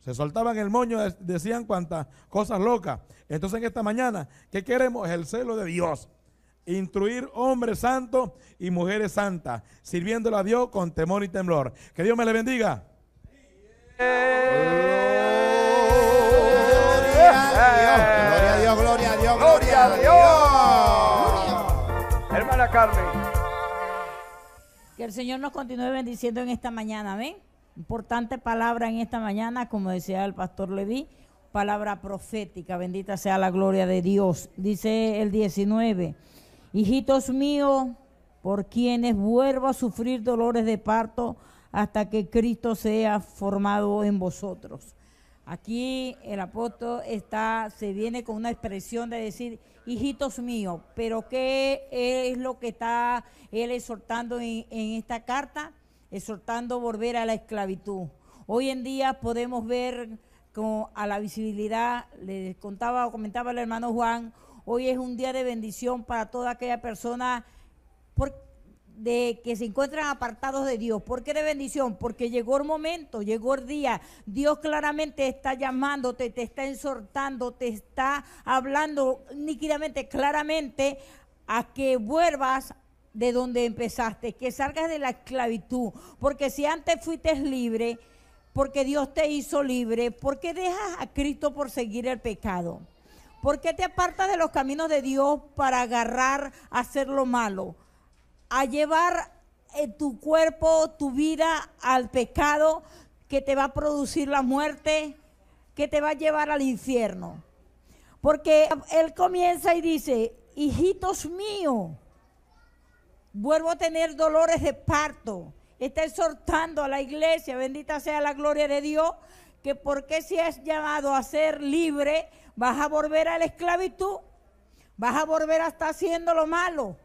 se soltaban el moño, decían cuantas cosas locas. Entonces, en esta mañana, ¿qué queremos? Es el celo de Dios. Instruir hombres santos y mujeres santas, sirviéndole a Dios con temor y temblor. Que Dios me le bendiga. Gloria a Dios, gloria a Dios, gloria a Dios carne Que el Señor nos continúe bendiciendo en esta mañana, amén. Importante palabra en esta mañana, como decía el pastor Levi, palabra profética, bendita sea la gloria de Dios. Dice el 19, hijitos míos, por quienes vuelvo a sufrir dolores de parto hasta que Cristo sea formado en vosotros. Aquí el apóstol está, se viene con una expresión de decir, hijitos míos, pero ¿qué es lo que está él exhortando en, en esta carta? Exhortando volver a la esclavitud. Hoy en día podemos ver como a la visibilidad, les contaba o comentaba el hermano Juan, hoy es un día de bendición para toda aquella persona. Porque de que se encuentran apartados de Dios. ¿Por qué de bendición? Porque llegó el momento, llegó el día. Dios claramente está llamándote, te está exhortando, te está hablando nítidamente, claramente, a que vuelvas de donde empezaste, que salgas de la esclavitud. Porque si antes fuiste libre, porque Dios te hizo libre, ¿por qué dejas a Cristo por seguir el pecado? ¿Por qué te apartas de los caminos de Dios para agarrar a hacer lo malo? a llevar eh, tu cuerpo, tu vida al pecado que te va a producir la muerte, que te va a llevar al infierno. Porque él comienza y dice, hijitos míos, vuelvo a tener dolores de parto. Está exhortando a la iglesia, bendita sea la gloria de Dios, que porque si has llamado a ser libre, vas a volver a la esclavitud, vas a volver a estar haciendo lo malo.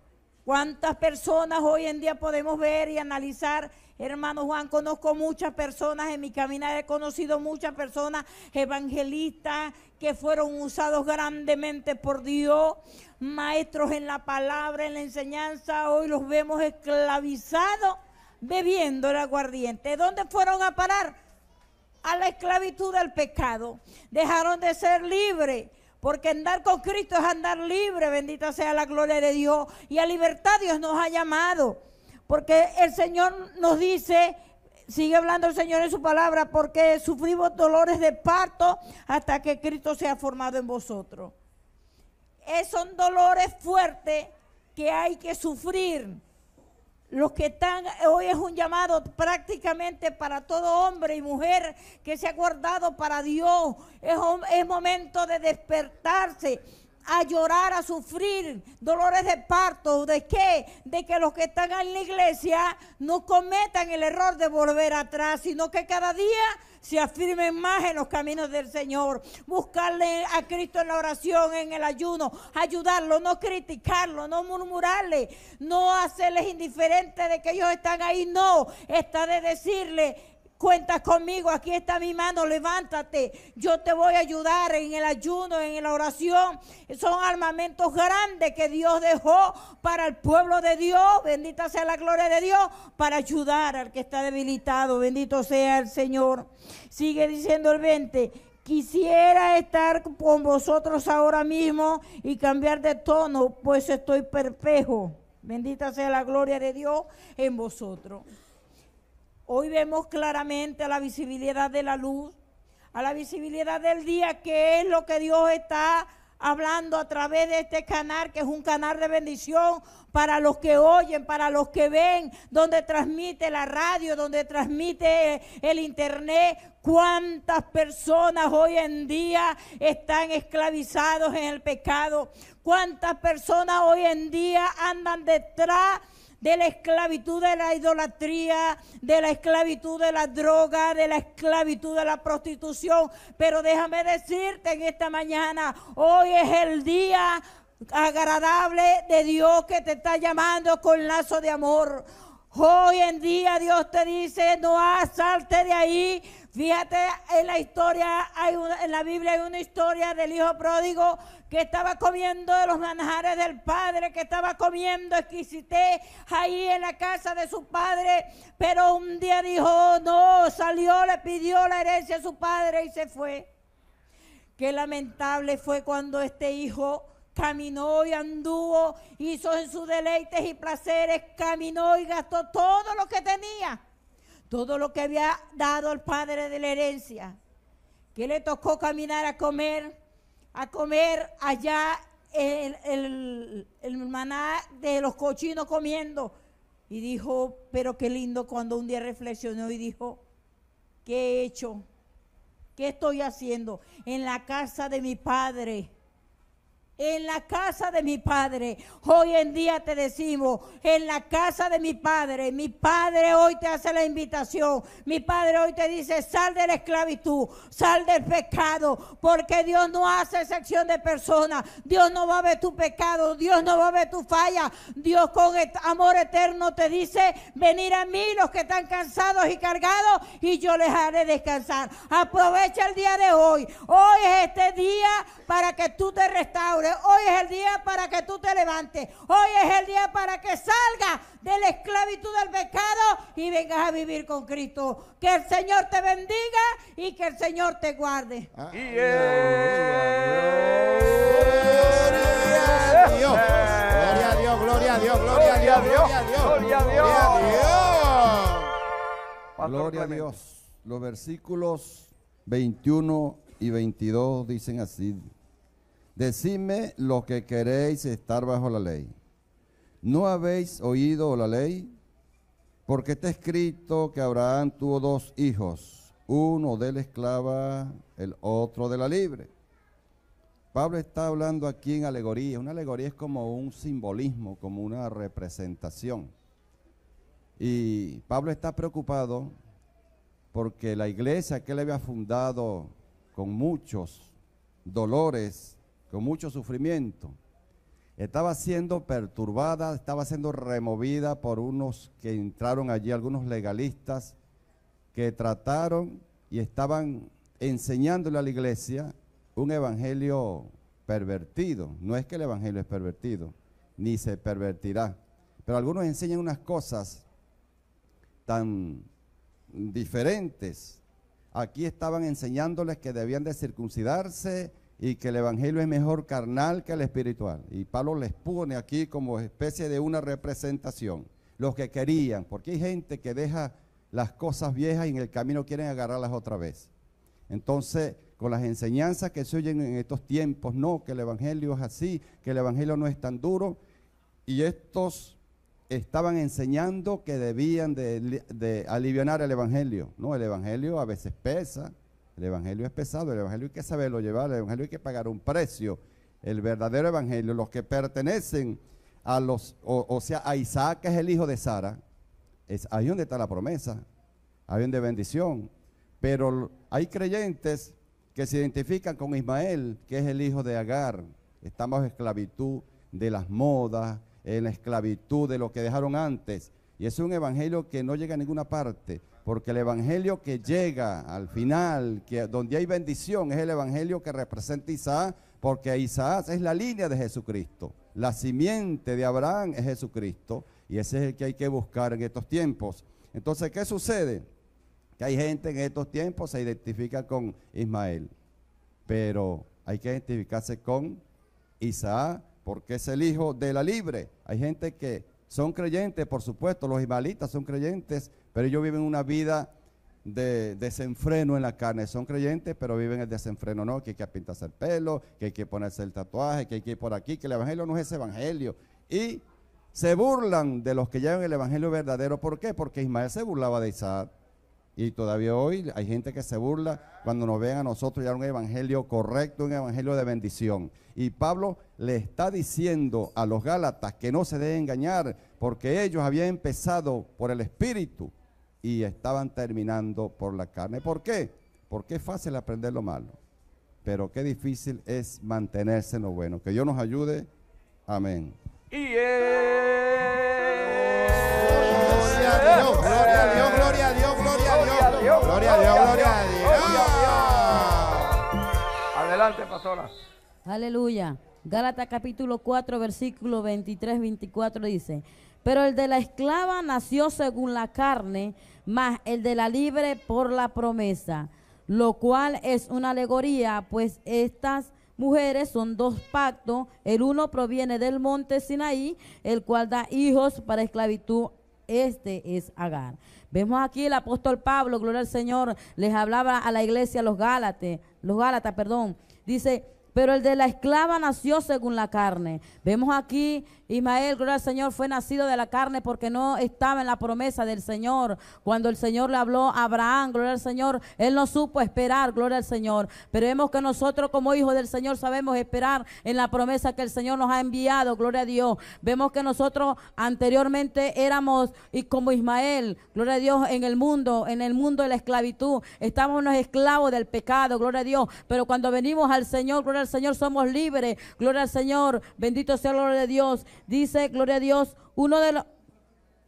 ¿Cuántas personas hoy en día podemos ver y analizar? Hermano Juan, conozco muchas personas en mi caminar, he conocido muchas personas evangelistas que fueron usados grandemente por Dios, maestros en la palabra, en la enseñanza, hoy los vemos esclavizados bebiendo el aguardiente. ¿Dónde fueron a parar? A la esclavitud del pecado. Dejaron de ser libres porque andar con Cristo es andar libre, bendita sea la gloria de Dios. Y a libertad Dios nos ha llamado. Porque el Señor nos dice, sigue hablando el Señor en su palabra, porque sufrimos dolores de parto hasta que Cristo sea formado en vosotros. Es, son dolores fuertes que hay que sufrir. Los que están, eh, hoy es un llamado prácticamente para todo hombre y mujer que se ha guardado para Dios. Es, es momento de despertarse a llorar, a sufrir dolores de parto. ¿De qué? De que los que están en la iglesia no cometan el error de volver atrás, sino que cada día se afirmen más en los caminos del Señor. Buscarle a Cristo en la oración, en el ayuno, ayudarlo, no criticarlo, no murmurarle, no hacerles indiferente de que ellos están ahí. No, está de decirle cuentas conmigo, aquí está mi mano, levántate, yo te voy a ayudar en el ayuno, en la oración. Son armamentos grandes que Dios dejó para el pueblo de Dios, bendita sea la gloria de Dios, para ayudar al que está debilitado, bendito sea el Señor. Sigue diciendo el 20, Quisiera estar con vosotros ahora mismo y cambiar de tono, pues estoy perpejo. Bendita sea la gloria de Dios en vosotros. Hoy vemos claramente la visibilidad de la luz, a la visibilidad del día, que es lo que Dios está hablando a través de este canal, que es un canal de bendición para los que oyen, para los que ven, donde transmite la radio, donde transmite el internet. Cuántas personas hoy en día están esclavizados en el pecado. Cuántas personas hoy en día andan detrás de la esclavitud de la idolatría, de la esclavitud de la droga, de la esclavitud de la prostitución. Pero déjame decirte en esta mañana, hoy es el día agradable de Dios que te está llamando con lazo de amor. Hoy en día Dios te dice, no salte de ahí Fíjate en la historia, hay una, en la Biblia hay una historia del hijo pródigo que estaba comiendo de los manjares del padre, que estaba comiendo exquisite ahí en la casa de su padre, pero un día dijo, no, salió, le pidió la herencia a su padre y se fue. Qué lamentable fue cuando este hijo caminó y anduvo, hizo en sus deleites y placeres, caminó y gastó todo lo que tenía todo lo que había dado el padre de la herencia, que le tocó caminar a comer, a comer allá el, el maná de los cochinos comiendo. Y dijo, pero qué lindo cuando un día reflexionó y dijo, ¿qué he hecho? ¿Qué estoy haciendo? En la casa de mi padre en la casa de mi padre. Hoy en día te decimos, en la casa de mi padre. Mi padre hoy te hace la invitación. Mi padre hoy te dice, sal de la esclavitud, sal del pecado, porque Dios no hace excepción de personas. Dios no va a ver tu pecado, Dios no va a ver tu falla. Dios con amor eterno te dice, venir a mí los que están cansados y cargados y yo les haré descansar. Aprovecha el día de hoy. Hoy es este día para que tú te restaures Hoy es el día para que tú te levantes. Hoy es el día para que salgas de la esclavitud del pecado y vengas a vivir con Cristo. Que el Señor te bendiga y que el Señor te guarde. Ah, Dios. gloria a Dios, gloria a Dios, gloria a Dios, gloria a Dios, gloria a Dios. Gloria a Dios. Gloria a Dios. Los versículos 21 y 22 dicen así. Decidme lo que queréis estar bajo la ley. ¿No habéis oído la ley? Porque está escrito que Abraham tuvo dos hijos, uno de la esclava, el otro de la libre. Pablo está hablando aquí en alegoría. Una alegoría es como un simbolismo, como una representación. Y Pablo está preocupado porque la iglesia que él había fundado con muchos dolores con mucho sufrimiento. Estaba siendo perturbada, estaba siendo removida por unos que entraron allí, algunos legalistas, que trataron y estaban enseñándole a la iglesia un evangelio pervertido. No es que el evangelio es pervertido, ni se pervertirá. Pero algunos enseñan unas cosas tan diferentes. Aquí estaban enseñándoles que debían de circuncidarse, y que el Evangelio es mejor carnal que el espiritual. Y Pablo les pone aquí como especie de una representación, los que querían, porque hay gente que deja las cosas viejas y en el camino quieren agarrarlas otra vez. Entonces, con las enseñanzas que se oyen en estos tiempos, no, que el Evangelio es así, que el Evangelio no es tan duro, y estos estaban enseñando que debían de, de aliviar el Evangelio. No, el Evangelio a veces pesa, el Evangelio es pesado, el Evangelio hay que saberlo llevar, el Evangelio hay que pagar un precio. El verdadero Evangelio, los que pertenecen a los, o, sea, a Isaac, que es el hijo de Sara, es ahí donde está la promesa, ahí donde bendición. Pero hay creyentes que se identifican con Ismael, que es el hijo de Agar. Estamos en esclavitud de las modas, en la esclavitud de lo que dejaron antes. Y es un evangelio que no llega a ninguna parte porque el evangelio que llega al final, que donde hay bendición, es el evangelio que representa a Isaac, porque Isaac es la línea de Jesucristo. La simiente de Abraham es Jesucristo y ese es el que hay que buscar en estos tiempos. Entonces, ¿qué sucede? Que hay gente en estos tiempos se identifica con Ismael, pero hay que identificarse con Isaac porque es el hijo de la libre. Hay gente que son creyentes, por supuesto, los ismaelitas son creyentes pero ellos viven una vida de desenfreno en la carne. Son creyentes, pero viven el desenfreno, ¿no? Que hay que pintarse el pelo, que hay que ponerse el tatuaje, que hay que ir por aquí, que el evangelio no es ese evangelio. Y se burlan de los que llevan el evangelio verdadero. ¿Por qué? Porque Ismael se burlaba de Isaac. Y todavía hoy hay gente que se burla cuando nos ven a nosotros ya un evangelio correcto, un evangelio de bendición. Y Pablo le está diciendo a los Gálatas que no se deben engañar porque ellos habían empezado por el Espíritu y estaban terminando por la carne. ¿Por qué? Porque es fácil aprender lo malo, pero qué difícil es mantenerse en lo bueno. Que Dios nos ayude. Amén. Y Gloria a Dios, gloria a Dios, gloria a Dios, gloria a Dios, gloria a Dios, gloria a Dios. Adelante, pastora. Aleluya. Gálatas capítulo 4, versículo 23-24 dice, pero el de la esclava nació según la carne, más el de la libre por la promesa, lo cual es una alegoría, pues estas mujeres son dos pactos, el uno proviene del monte Sinaí, el cual da hijos para esclavitud este es Agar. Vemos aquí el apóstol Pablo, gloria al Señor, les hablaba a la iglesia, los Gálatas, los Gálatas, perdón. Dice, pero el de la esclava nació según la carne. Vemos aquí Ismael, gloria al Señor, fue nacido de la carne porque no estaba en la promesa del Señor. Cuando el Señor le habló a Abraham, gloria al Señor, él no supo esperar, gloria al Señor. Pero vemos que nosotros como hijos del Señor sabemos esperar en la promesa que el Señor nos ha enviado, gloria a Dios. Vemos que nosotros anteriormente éramos y como Ismael, gloria a Dios, en el mundo, en el mundo de la esclavitud, estábamos esclavos del pecado, gloria a Dios. Pero cuando venimos al Señor, gloria al Señor, somos libres, gloria al Señor, bendito sea el gloria de Dios dice, gloria a Dios, uno de los...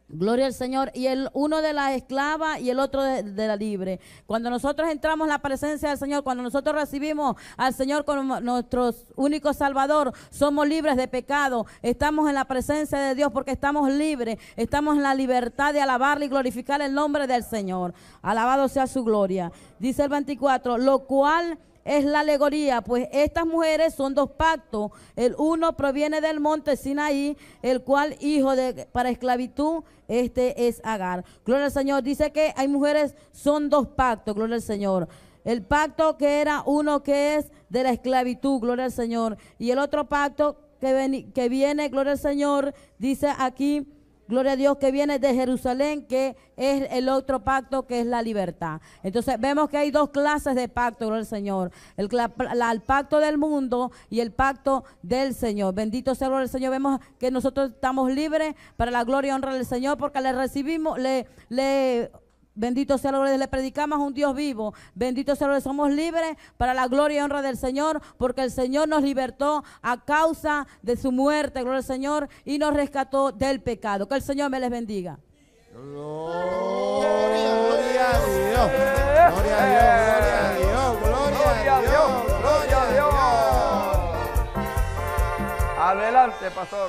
Gloria al Señor. Y el uno de la esclava y el otro de, la libre. Cuando nosotros entramos en la presencia del Señor, cuando nosotros recibimos al Señor como nuestro único Salvador, somos libres de pecado. Estamos en la presencia de Dios porque estamos libres. Estamos en la libertad de alabarle y glorificar el nombre del Señor. Alabado sea su gloria. Dice el 24, lo cual es la alegoría, pues estas mujeres son dos pactos. El uno proviene del monte Sinaí, el cual hijo de para esclavitud este es Agar. Gloria al Señor, dice que hay mujeres son dos pactos, gloria al Señor. El pacto que era uno que es de la esclavitud, gloria al Señor, y el otro pacto que, que viene, gloria al Señor, dice aquí Gloria a Dios que viene de Jerusalén, que es el otro pacto que es la libertad. Entonces vemos que hay dos clases de pacto, gloria al Señor. El, pacto del mundo y el pacto del Señor. Bendito sea el Señor. Vemos que nosotros estamos libres para la gloria y honra del Señor porque le recibimos, le, le Bendito sea el le predicamos a un Dios vivo. Bendito sea el somos libres para la gloria y honra del Señor, porque el Señor nos libertó a causa de su muerte, gloria al Señor, y nos rescató del pecado. Que el Señor me les bendiga. Gloria, Gloria a Dios, gloria a Dios, gloria a Dios, gloria a Dios. Adelante, pastor.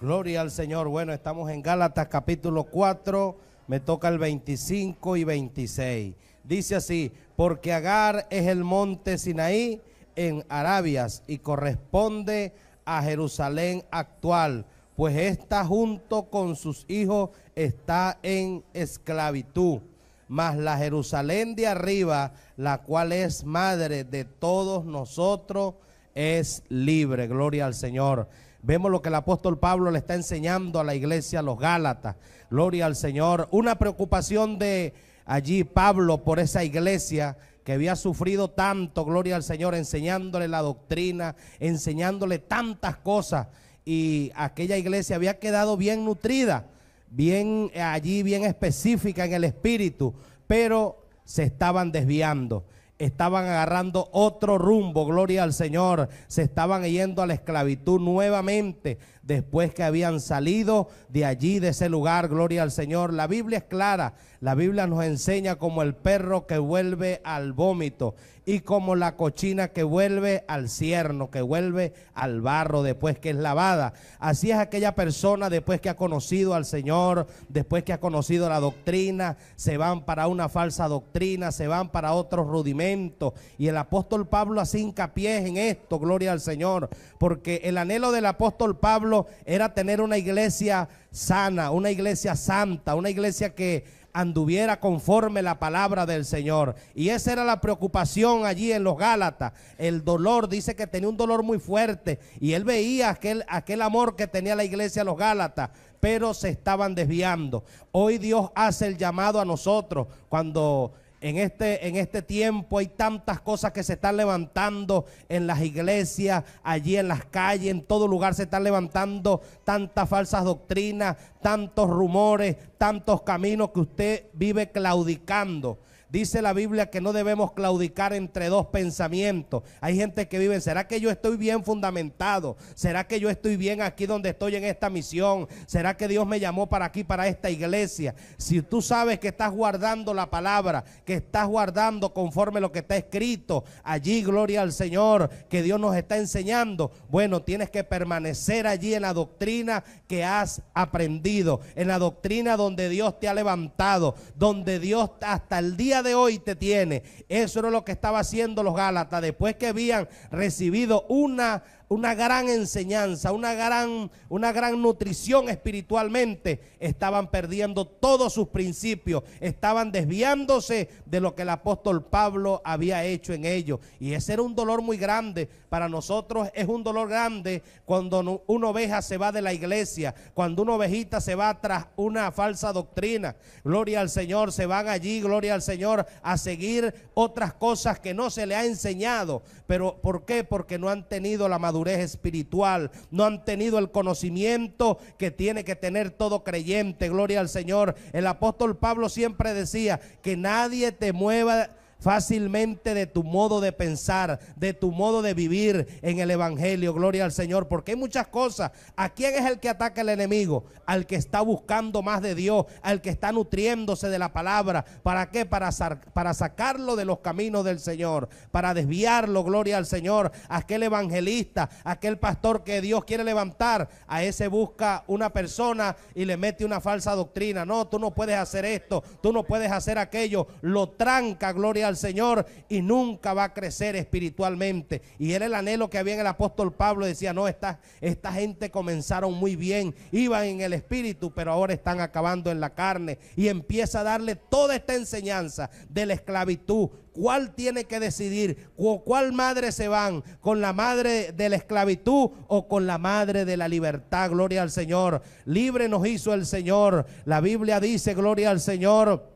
Gloria al Señor. Bueno, estamos en Gálatas capítulo 4 me toca el 25 y 26. Dice así, porque Agar es el monte Sinaí en Arabias y corresponde a Jerusalén actual, pues está junto con sus hijos está en esclavitud. Mas la Jerusalén de arriba, la cual es madre de todos nosotros, es libre. Gloria al Señor. Vemos lo que el apóstol Pablo le está enseñando a la iglesia, los Gálatas. Gloria al Señor. Una preocupación de allí Pablo por esa iglesia que había sufrido tanto, gloria al Señor, enseñándole la doctrina, enseñándole tantas cosas. Y aquella iglesia había quedado bien nutrida, bien eh, allí, bien específica en el espíritu, pero se estaban desviando. Estaban agarrando otro rumbo, gloria al Señor. Se estaban yendo a la esclavitud nuevamente después que habían salido de allí, de ese lugar, gloria al Señor. La Biblia es clara, la Biblia nos enseña como el perro que vuelve al vómito y como la cochina que vuelve al cierno, que vuelve al barro después que es lavada. Así es aquella persona después que ha conocido al Señor, después que ha conocido la doctrina, se van para una falsa doctrina, se van para otros rudimentos. Y el apóstol Pablo hace hincapié en esto, gloria al Señor, porque el anhelo del apóstol Pablo era tener una iglesia sana, una iglesia santa, una iglesia que anduviera conforme la palabra del Señor. Y esa era la preocupación allí en los Gálatas. El dolor, dice que tenía un dolor muy fuerte. Y él veía aquel, aquel amor que tenía la iglesia los Gálatas, pero se estaban desviando. Hoy Dios hace el llamado a nosotros cuando en este, en este tiempo hay tantas cosas que se están levantando en las iglesias, allí en las calles, en todo lugar se están levantando tantas falsas doctrinas, tantos rumores, tantos caminos que usted vive claudicando. Dice la Biblia que no debemos claudicar entre dos pensamientos. Hay gente que vive, ¿será que yo estoy bien fundamentado? ¿Será que yo estoy bien aquí donde estoy en esta misión? ¿Será que Dios me llamó para aquí, para esta iglesia? Si tú sabes que estás guardando la palabra, que estás guardando conforme lo que está escrito, allí gloria al Señor, que Dios nos está enseñando, bueno, tienes que permanecer allí en la doctrina que has aprendido, en la doctrina donde Dios te ha levantado, donde Dios hasta el día de de hoy te tiene. Eso era lo que estaba haciendo los Gálatas después que habían recibido una una gran enseñanza, una gran, una gran nutrición espiritualmente, estaban perdiendo todos sus principios, estaban desviándose de lo que el apóstol Pablo había hecho en ellos. Y ese era un dolor muy grande. Para nosotros es un dolor grande cuando una oveja se va de la iglesia, cuando una ovejita se va tras una falsa doctrina. Gloria al Señor, se van allí, gloria al Señor, a seguir otras cosas que no se le ha enseñado. Pero ¿por qué? Porque no han tenido la madurez espiritual, no han tenido el conocimiento que tiene que tener todo creyente. Gloria al Señor. El apóstol Pablo siempre decía que nadie te mueva fácilmente de tu modo de pensar, de tu modo de vivir en el Evangelio. Gloria al Señor, porque hay muchas cosas. ¿A quién es el que ataca el enemigo? Al que está buscando más de Dios, al que está nutriéndose de la palabra. ¿Para qué? Para, para sacarlo de los caminos del Señor, para desviarlo, gloria al Señor. Aquel evangelista, aquel pastor que Dios quiere levantar, a ese busca una persona y le mete una falsa doctrina. No, tú no puedes hacer esto, tú no puedes hacer aquello. Lo tranca, gloria al Señor y nunca va a crecer espiritualmente. Y era el anhelo que había en el apóstol Pablo. Decía, no, esta, esta gente comenzaron muy bien, iban en el espíritu, pero ahora están acabando en la carne. Y empieza a darle toda esta enseñanza de la esclavitud, cuál tiene que decidir, cuál madre se van, con la madre de la esclavitud o con la madre de la libertad. Gloria al Señor. Libre nos hizo el Señor. La Biblia dice, gloria al Señor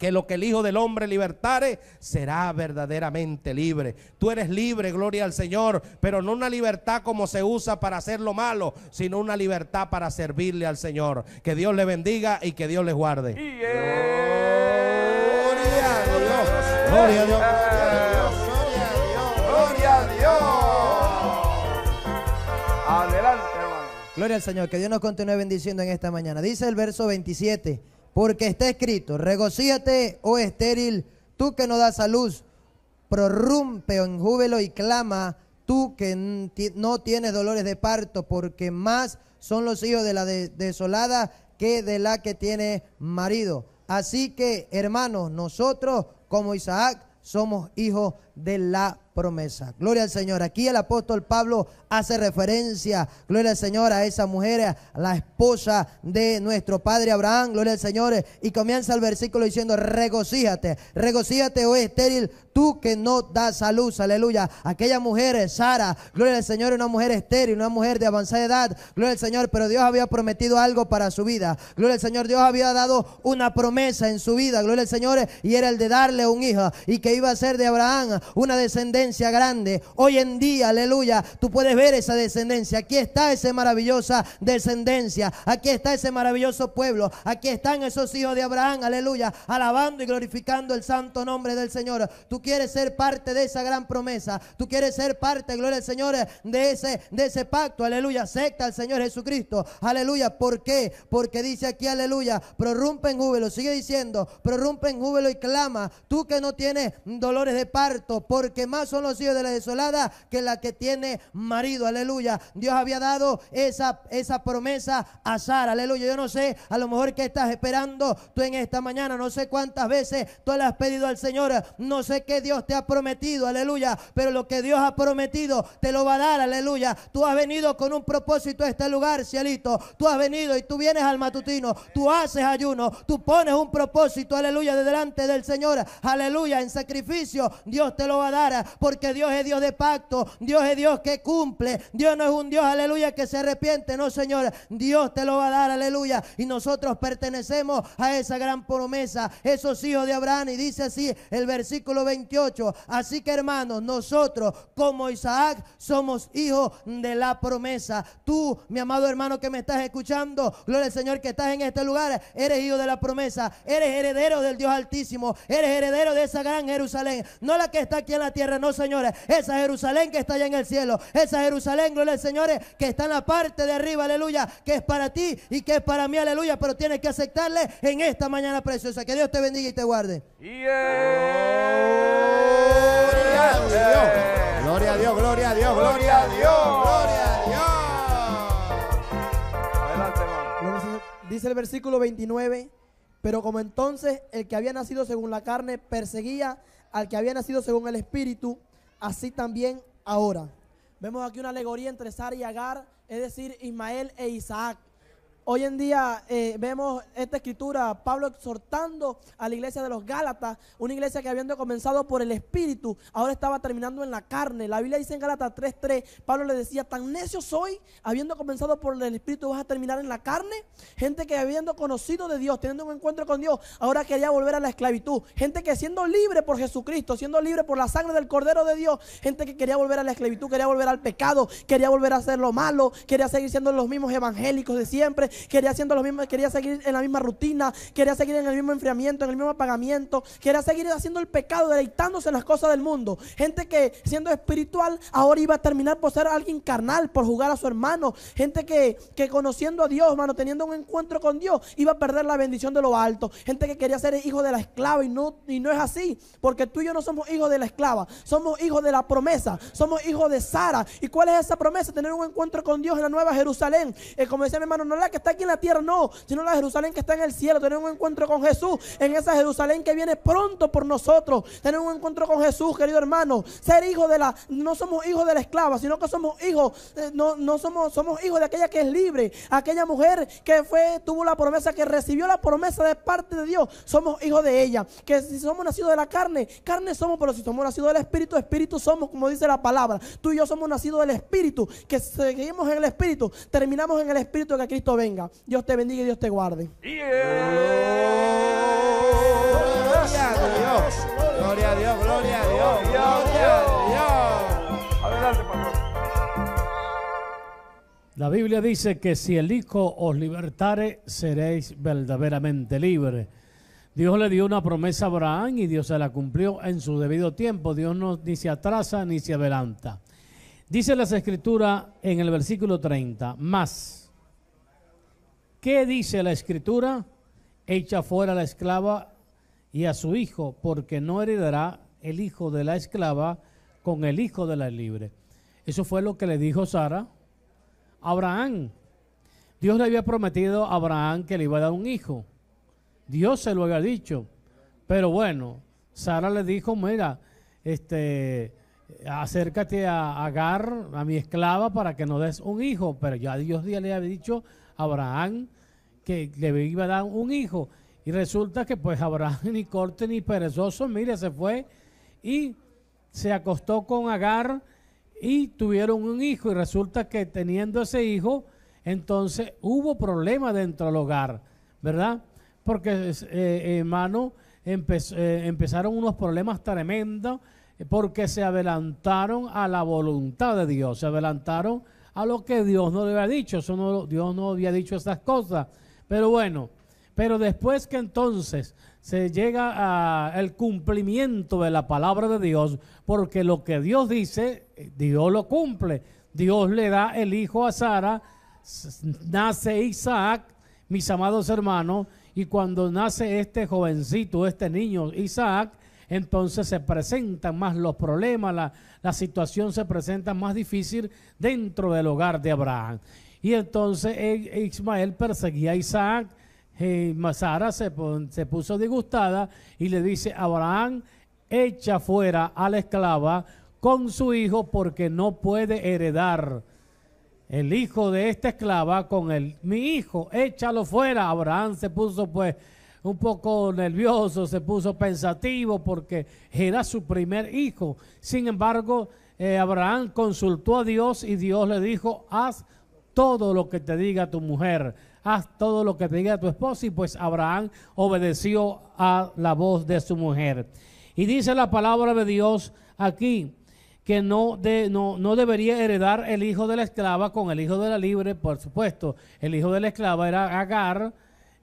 que lo que el Hijo del Hombre libertare será verdaderamente libre. Tú eres libre, gloria al Señor, pero no una libertad como se usa para hacer lo malo, sino una libertad para servirle al Señor. Que Dios le bendiga y que Dios le guarde. Gloria a Dios. Gloria a Dios. Eh. Gloria a Dios. Gloria a Dios. Adelante, hermano. Gloria al Señor. Que Dios nos continúe bendiciendo en esta mañana. Dice el verso 27 porque está escrito, regocíate, oh estéril, tú que no das a luz, prorrumpe en júbilo y clama, tú que no tienes dolores de parto, porque más son los hijos de la desolada que de la que tiene marido. Así que, hermanos, nosotros como Isaac somos hijos de la promesa. Gloria al Señor. Aquí el apóstol Pablo hace referencia, gloria al Señor, a esa mujer, la esposa de nuestro padre Abraham, gloria al Señor. Y comienza el versículo diciendo, regocíjate, regocíjate, oh estéril, tú que no das a luz, aleluya. Aquella mujer, Sara, gloria al Señor, una mujer estéril, una mujer de avanzada edad, gloria al Señor, pero Dios había prometido algo para su vida. Gloria al Señor, Dios había dado una promesa en su vida, gloria al Señor, y era el de darle un hijo, y que iba a ser de Abraham una descendencia grande. Hoy en día, aleluya, tú puedes ver esa descendencia. Aquí está esa maravillosa descendencia. Aquí está ese maravilloso pueblo. Aquí están esos hijos de Abraham, aleluya, alabando y glorificando el santo nombre del Señor. Tú quieres ser parte de esa gran promesa. Tú quieres ser parte, gloria al Señor, de ese, de ese pacto. Aleluya, acepta al Señor Jesucristo. Aleluya, ¿por qué? Porque dice aquí, aleluya, prorrumpe en júbilo. Sigue diciendo, prorrumpe en júbilo y clama. Tú que no tienes dolores de parto, porque más son los hijos de la desolada que la que tiene marido. Aleluya. Dios había dado esa, esa promesa a Sara. Aleluya. Yo no sé, a lo mejor que estás esperando tú en esta mañana. No sé cuántas veces tú le has pedido al Señor. No sé qué Dios te ha prometido. Aleluya. Pero lo que Dios ha prometido te lo va a dar. Aleluya. Tú has venido con un propósito a este lugar, cielito. Tú has venido y tú vienes al matutino. Tú haces ayuno. Tú pones un propósito. Aleluya. De delante del Señor. Aleluya. En sacrificio. Dios te te lo va a dar porque Dios es Dios de pacto, Dios es Dios que cumple, Dios no es un Dios, aleluya, que se arrepiente, no Señor, Dios te lo va a dar, aleluya, y nosotros pertenecemos a esa gran promesa, esos hijos de Abraham, y dice así el versículo 28, así que hermanos, nosotros como Isaac somos hijos de la promesa, tú, mi amado hermano que me estás escuchando, gloria al Señor que estás en este lugar, eres hijo de la promesa, eres heredero del Dios Altísimo, eres heredero de esa gran Jerusalén, no la que aquí en la tierra, no señores, esa Jerusalén que está allá en el cielo, esa Jerusalén, gloria al Señor, que está en la parte de arriba, aleluya, que es para ti y que es para mí, aleluya, pero tienes que aceptarle en esta mañana preciosa. Que Dios te bendiga y te guarde. Gloria a Dios, gloria a Dios, gloria a Dios, gloria a Dios, gloria a Dios. Dice el versículo 29, pero como entonces el que había nacido según la carne perseguía al que había nacido según el Espíritu, así también ahora. Vemos aquí una alegoría entre Sar y Agar, es decir, Ismael e Isaac. Hoy en día eh, vemos esta escritura, Pablo exhortando a la iglesia de los Gálatas, una iglesia que habiendo comenzado por el Espíritu, ahora estaba terminando en la carne. La Biblia dice en Gálatas 3:3, Pablo le decía, tan necio soy, habiendo comenzado por el Espíritu vas a terminar en la carne. Gente que habiendo conocido de Dios, teniendo un encuentro con Dios, ahora quería volver a la esclavitud. Gente que siendo libre por Jesucristo, siendo libre por la sangre del Cordero de Dios, gente que quería volver a la esclavitud, quería volver al pecado, quería volver a hacer lo malo, quería seguir siendo los mismos evangélicos de siempre quería, haciendo lo mismo, quería seguir en la misma rutina, quería seguir en el mismo enfriamiento, en el mismo apagamiento, quería seguir haciendo el pecado, deleitándose en las cosas del mundo. Gente que siendo espiritual ahora iba a terminar por ser alguien carnal, por jugar a su hermano. Gente que, que conociendo a Dios, hermano, teniendo un encuentro con Dios, iba a perder la bendición de lo alto. Gente que quería ser hijo de la esclava y no, y no es así, porque tú y yo no somos hijos de la esclava, somos hijos de la promesa, somos hijos de Sara. ¿Y cuál es esa promesa? Tener un encuentro con Dios en la Nueva Jerusalén. Eh, como decía mi hermano, no la está aquí en la tierra, no, sino la Jerusalén que está en el cielo. tenemos un encuentro con Jesús en esa Jerusalén que viene pronto por nosotros. tenemos un encuentro con Jesús, querido hermano. Ser hijo de la, no somos hijos de la esclava, sino que somos hijos, eh, no, no somos, somos hijos de aquella que es libre, aquella mujer que fue, tuvo la promesa, que recibió la promesa de parte de Dios. Somos hijos de ella. Que si somos nacidos de la carne, carne somos, pero si somos nacidos del Espíritu, Espíritu somos, como dice la palabra. Tú y yo somos nacidos del Espíritu, que seguimos en el Espíritu, terminamos en el Espíritu que Cristo venga. Dios te bendiga y Dios te guarde. Gloria a Dios. Gloria a Dios, gloria a Dios, La Biblia dice que si el Hijo os libertare, seréis verdaderamente libres. Dios le dio una promesa a Abraham y Dios se la cumplió en su debido tiempo. Dios no ni se atrasa ni se adelanta. Dice las escrituras en el versículo 30, más ¿Qué dice la escritura? Echa fuera a la esclava y a su hijo, porque no heredará el hijo de la esclava con el hijo de la libre. Eso fue lo que le dijo Sara a Abraham. Dios le había prometido a Abraham que le iba a dar un hijo. Dios se lo había dicho. Pero bueno, Sara le dijo, mira, este, acércate a Agar, a mi esclava, para que nos des un hijo. Pero ya Dios ya le había dicho Abraham, que le iba a dar un hijo. Y resulta que pues Abraham ni corte ni perezoso, mire, se fue y se acostó con Agar y tuvieron un hijo. Y resulta que teniendo ese hijo, entonces hubo problemas dentro del hogar, ¿verdad? Porque eh, hermano, eh, empezaron unos problemas tremendos eh, porque se adelantaron a la voluntad de Dios, se adelantaron a lo que Dios no le había dicho. Eso no, Dios no había dicho esas cosas. Pero bueno, pero después que entonces se llega al cumplimiento de la palabra de Dios, porque lo que Dios dice, eh, Dios lo cumple. Dios le da el hijo a Sara, nace Isaac, mis amados hermanos, y cuando nace este jovencito, este niño Isaac, entonces se presentan más los problemas, la, situación se presenta más difícil dentro del hogar de Abraham. Y entonces eh, Ismael perseguía a Isaac, eh, Sara se, puso disgustada y le dice, Abraham, echa fuera a la esclava con su hijo porque no puede heredar el hijo de esta esclava con el, mi hijo, échalo fuera. Abraham se puso pues un poco nervioso, se puso pensativo porque era su primer hijo. Sin embargo, eh, Abraham consultó a Dios y Dios le dijo, haz todo lo que te diga tu mujer, haz todo lo que te diga tu esposo. Y pues Abraham obedeció a la voz de su mujer. Y dice la palabra de Dios aquí que no, no, debería heredar el hijo de la esclava con el hijo de la libre, por supuesto. El hijo de la esclava era Agar,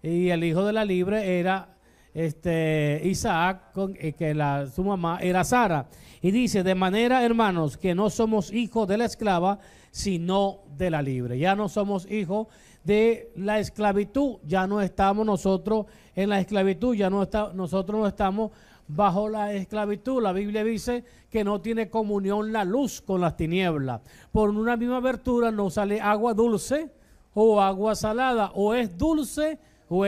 y el hijo de la libre era este, Isaac, eh, que la, su mamá era Sara. Y dice, de manera, hermanos, que no somos hijos de la esclava, sino de la libre. Ya no somos hijos de la esclavitud, ya no estamos nosotros en la esclavitud, ya no está, nosotros no estamos bajo la esclavitud. La Biblia dice que no tiene comunión la luz con las tinieblas. Por una misma abertura no sale agua dulce o agua salada, o es dulce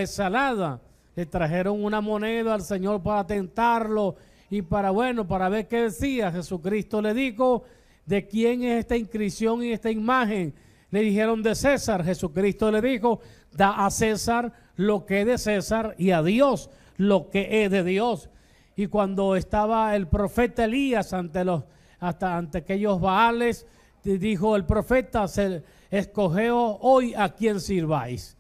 salada. le trajeron una moneda al Señor para tentarlo y para, bueno, para ver qué decía. Jesucristo le dijo, ¿de quién es esta inscripción y esta imagen? Le dijeron de César. Jesucristo le dijo, da a César lo que es de César y a Dios lo que es de Dios. Y cuando estaba el profeta Elías ante los hasta ante aquellos baales, dijo el profeta, escogeos hoy a quien sirváis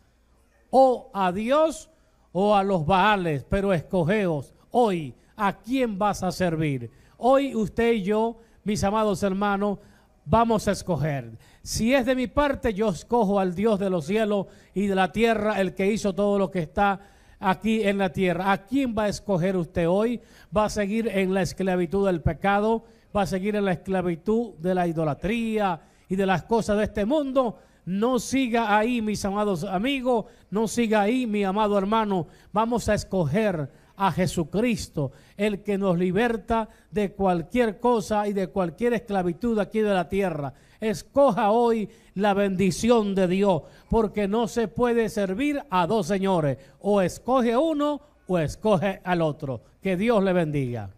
o a Dios o a los Baales, pero escogeos hoy a quién vas a servir. Hoy usted y yo, mis amados hermanos, vamos a escoger. Si es de mi parte, yo escojo al Dios de los cielos y de la tierra, el que hizo todo lo que está aquí en la tierra. ¿A quién va a escoger usted hoy? ¿Va a seguir en la esclavitud del pecado? ¿Va a seguir en la esclavitud de la idolatría y de las cosas de este mundo? No siga ahí, mis amados amigos, no siga ahí, mi amado hermano. Vamos a escoger a Jesucristo, el que nos liberta de cualquier cosa y de cualquier esclavitud aquí de la tierra. Escoja hoy la bendición de Dios, porque no se puede servir a dos señores. O escoge uno o escoge al otro. Que Dios le bendiga.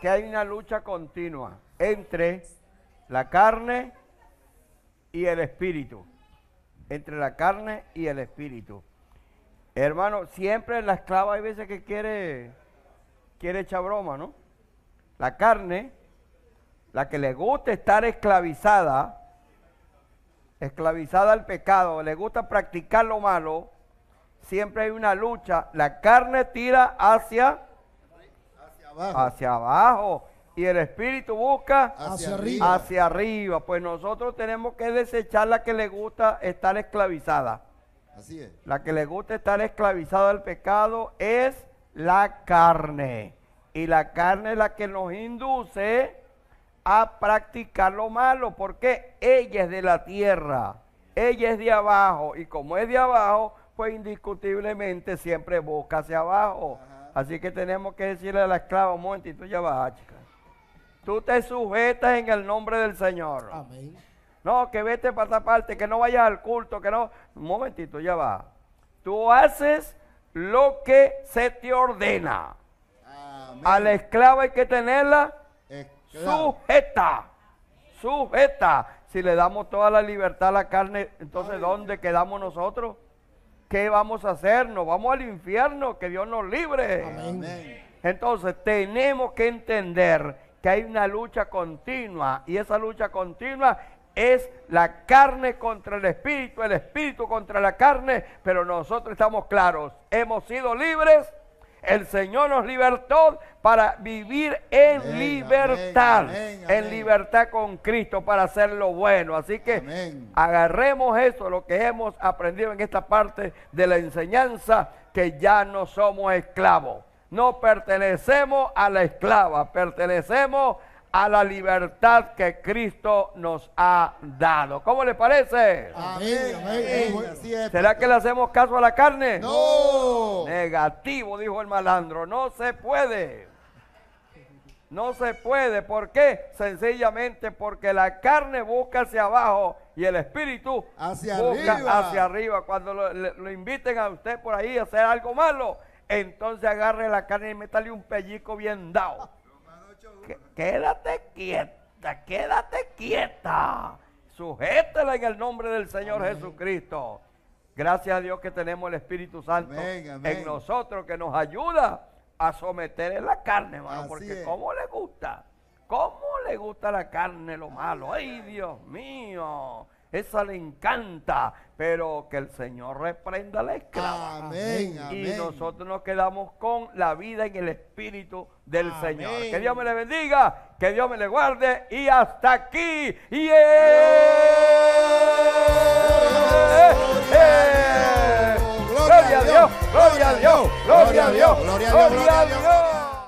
que hay una lucha continua entre la carne y el espíritu. Entre la carne y el espíritu. Hermano, siempre la esclava hay veces que quiere, quiere echar broma, ¿no? La carne, la que le gusta estar esclavizada, esclavizada al pecado, le gusta practicar lo malo, siempre hay una lucha. La carne tira hacia Hacia abajo. Y el espíritu busca hacia arriba. Pues nosotros tenemos que desechar la que le gusta estar esclavizada. Así es. La que le gusta estar esclavizada al pecado es la carne. Y la carne es la que nos induce a practicar lo malo, porque ella es de la tierra, ella es de abajo, y como es de abajo, pues indiscutiblemente siempre busca hacia abajo. Así que tenemos que decirle a la esclava, un momentito, ya va, chica. Tú te sujetas en el nombre del Señor. Amén. No, que vete para esa parte, que no vayas al culto, que no. Un momentito, ya va. Tú haces lo que se te ordena. Amén. A la esclava hay que tenerla sujeta. Sujeta. Si le damos toda la libertad a la carne, entonces ¿dónde quedamos nosotros? ¿qué vamos a hacer? Nos vamos al infierno, que Dios nos libre. Amén. Entonces tenemos que entender que hay una lucha continua y esa lucha continua es la carne contra el espíritu, el espíritu contra la carne, pero nosotros estamos claros, hemos sido libres el Señor nos libertó para vivir en libertad, en libertad con Cristo para hacer lo bueno. Así que agarremos eso, lo que hemos aprendido en esta parte de la enseñanza, que ya no somos esclavos. No pertenecemos a la esclava, pertenecemos a la libertad que Cristo nos ha dado. ¿Cómo le parece? Amén, ¿Será que le hacemos caso a la carne? No. Negativo, dijo el malandro. No se puede. No se puede. ¿Por qué? Sencillamente porque la carne busca hacia abajo y el espíritu busca hacia arriba. Cuando lo, lo inviten a usted por ahí a hacer algo malo, entonces agarre la carne y métale un pellico bien dado quédate quieta, quédate quieta. Sujétela en el nombre del Señor Jesucristo. Gracias a Dios que tenemos el Espíritu Santo en nosotros que nos ayuda a someter en la carne, hermano, porque ¿cómo le gusta? ¿Cómo le gusta la carne lo malo? ¡Ay, Dios mío! esa le encanta, pero que el Señor reprenda la esclava. Y nosotros nos quedamos con la vida en el Espíritu del Señor. Que Dios me le bendiga, que Dios me le guarde y hasta aquí. Gloria a Dios, gloria a Dios, gloria a Dios, gloria a Dios.